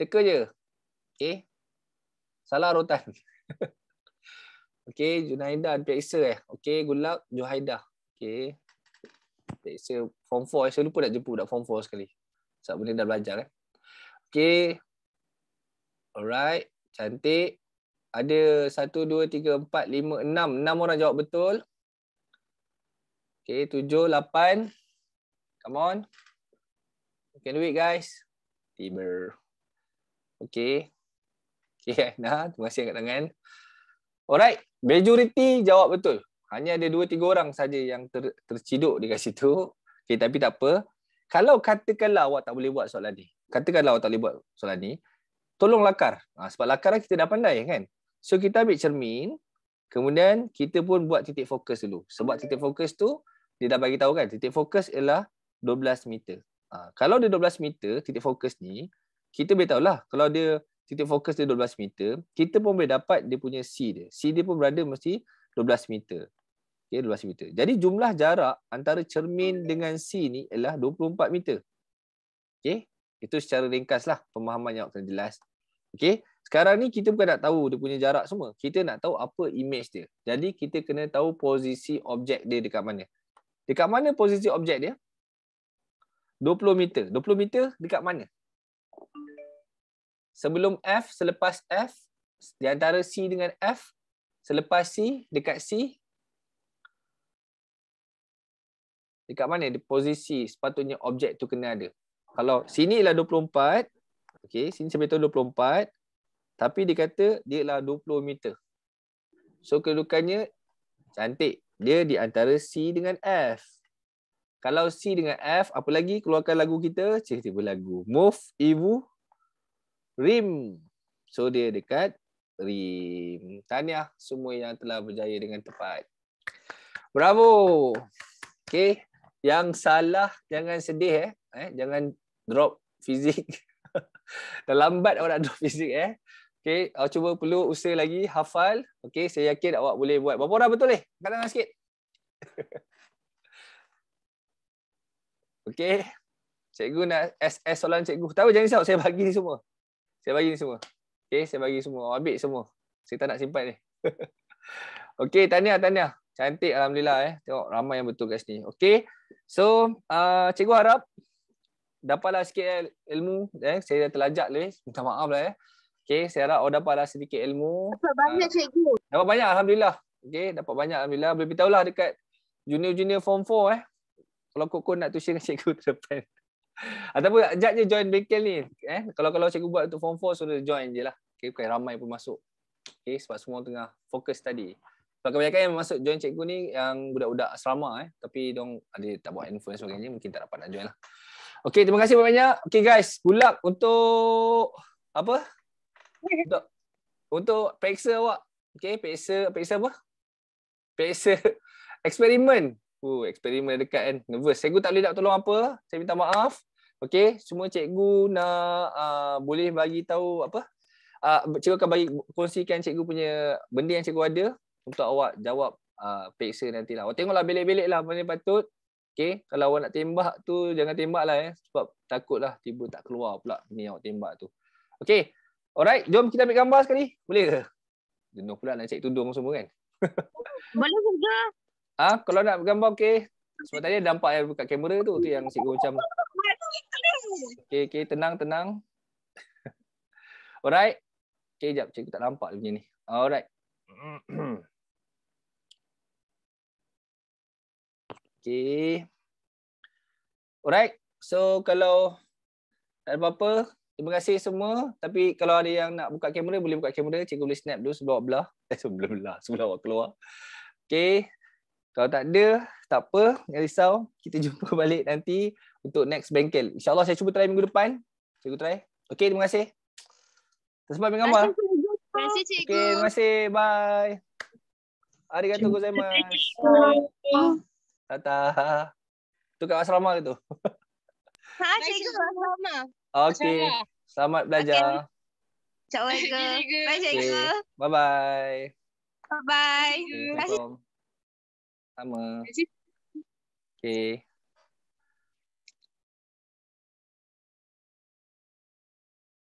teka je. Okay. Salah rotan. Okey, Junaida dan Peksa eh. Okey, good luck Johaida. Okey. Peksa form 4 eh. Saya lupa nak jumpa budak form 4 sekali. Sebab benda dah belajar eh. Okey. Alright, cantik. Ada 1 2 3 4 5 6. 6 orang jawab betul. Okey, 7 8. Come on. Okay can do it guys. Tiber. Okey. Okay, Aina. Terima kasih angkat tangan. Alright. Majority jawab betul. Hanya ada dua, tiga orang saja yang ter, terciduk dekat situ. Okay, tapi tak apa. Kalau katakanlah awak tak boleh buat soalan ni. Katakanlah awak tak boleh buat soalan ni. Tolong lakar. Ha, sebab lakar lah kita dah pandai kan. So, kita ambil cermin. Kemudian, kita pun buat titik fokus dulu. Sebab titik fokus tu, dia dah bagi tahu kan. Titik fokus ialah 12 meter. Ha, kalau dia 12 meter, titik fokus ni, kita beritahu lah. Kalau dia titik fokus dia 12 meter, kita pun boleh dapat dia punya C dia. C dia pun berada mesti 12 meter. okay 12 meter. Jadi jumlah jarak antara cermin dengan C ni ialah 24 meter. okay? itu secara ringkaslah pemahaman yang awak kena jelas. Okey, sekarang ni kita bukan nak tahu dia punya jarak semua. Kita nak tahu apa image dia. Jadi kita kena tahu posisi objek dia dekat mana. Dekat mana posisi objek dia? 20 meter. 20 meter dekat mana? sebelum F, selepas F, di antara C dengan F, selepas C, dekat C, dekat mana di posisi sepatutnya objek tu kena ada. Kalau sini ialah 24, okay, sini sampai tu 24, tapi dia kata dia ialah 20 meter. So kedudukannya cantik. Dia di antara C dengan F. Kalau C dengan F, apa lagi keluarkan lagu kita? Cik tiba lagu. Move, Ibu, rim. So dia dekat rim. Tahniah semua yang telah berjaya dengan tepat. Bravo. Okay. Yang salah jangan sedih eh. eh jangan drop fizik. Dah lambat awak nak drop fizik eh. Okay. Awak cuba perlu usaha lagi hafal. Okay. Saya yakin awak boleh buat. Berapa orang betul eh? Kat tangan sikit. okay. Cikgu nak SS soalan cikgu. Tak jangan risau. Saya bagi ni semua. Saya bagi ni semua. okay, saya bagi semua. Oh, ambil semua. Saya tak nak simpan ni. Okay, tahniah, tahniah. Cantik alhamdulillah eh. Tengok ramai yang betul kat sini. Okay, So, uh, cikgu harap dapatlah sikit ilmu eh. Saya dah terlajak leh. Minta maaf lah eh. Okay, saya harap awak dapatlah sedikit ilmu. Dapat banyak ah, cikgu. Dapat banyak alhamdulillah. Okay, dapat banyak alhamdulillah. Boleh beritahu lah dekat junior-junior form 4 eh. Kalau kok nak tuition dengan cikgu terdepan atau Ataupun ajak je join bengkel ni. Eh, kalau kalau cikgu buat untuk form 4 suruh join je lah. Okay, bukan ramai pun masuk. Okay, sebab semua tengah fokus tadi. Sebab kebanyakan yang masuk join cikgu ni yang budak-budak asrama eh. Tapi dong ada tak buat info dan sebagainya. Mungkin tak dapat nak join lah. Okay, terima kasih banyak. banyak Okay guys, good luck untuk apa? Untuk, untuk periksa awak. Okay, periksa, periksa apa? Periksa eksperimen. Oh eksperimen dekat kan. Nervous. Cikgu tak boleh nak tolong apa. Saya minta maaf. Okey, semua cikgu nak uh, boleh bagi tahu apa? Uh, cikgu akan bagi kongsikan cikgu punya benda yang cikgu ada untuk awak jawab uh, ah, peksa nanti lah. Awak tengoklah belik-belik lah mana patut. Okey, kalau awak nak tembak tu jangan tembak lah eh. Sebab takutlah tiba tak keluar pula ni awak tembak tu. Okey, alright. Jom kita ambil gambar sekali. Boleh ke? Jenuh pula nak cek tudung semua kan? Boleh juga. Ah, ha? kalau nak gambar okey. Sebab tadi ada nampak yang buka kamera tu tu yang cikgu macam Okay, okay, tenang, tenang. Alright. Okay, jap, cikgu tak nampak dia punya ni. Alright. Okay. Alright. So, kalau tak ada apa-apa, terima kasih semua. Tapi kalau ada yang nak buka kamera, boleh buka kamera. Cikgu boleh snap dulu sebelah belah. Eh, sebelum belah. Sebelum awak keluar. Okay. Kalau tak ada, tak apa. Jangan risau. Kita jumpa balik nanti untuk next bengkel. InsyaAllah saya cuba try minggu depan. Saya cuba try. Okay, terima kasih. Tersebut minggu amal. Terima kasih, Cikgu. Okay, terima kasih. Bye. Hari Arigatou gozaimasu. Tata. Tu kat asrama ke tu? Ha, Cikgu asrama. Okay. Selamat belajar. Assalamualaikum. Bye, Cikgu. Bye-bye. Bye-bye. Terima kasih. Sama. Okay.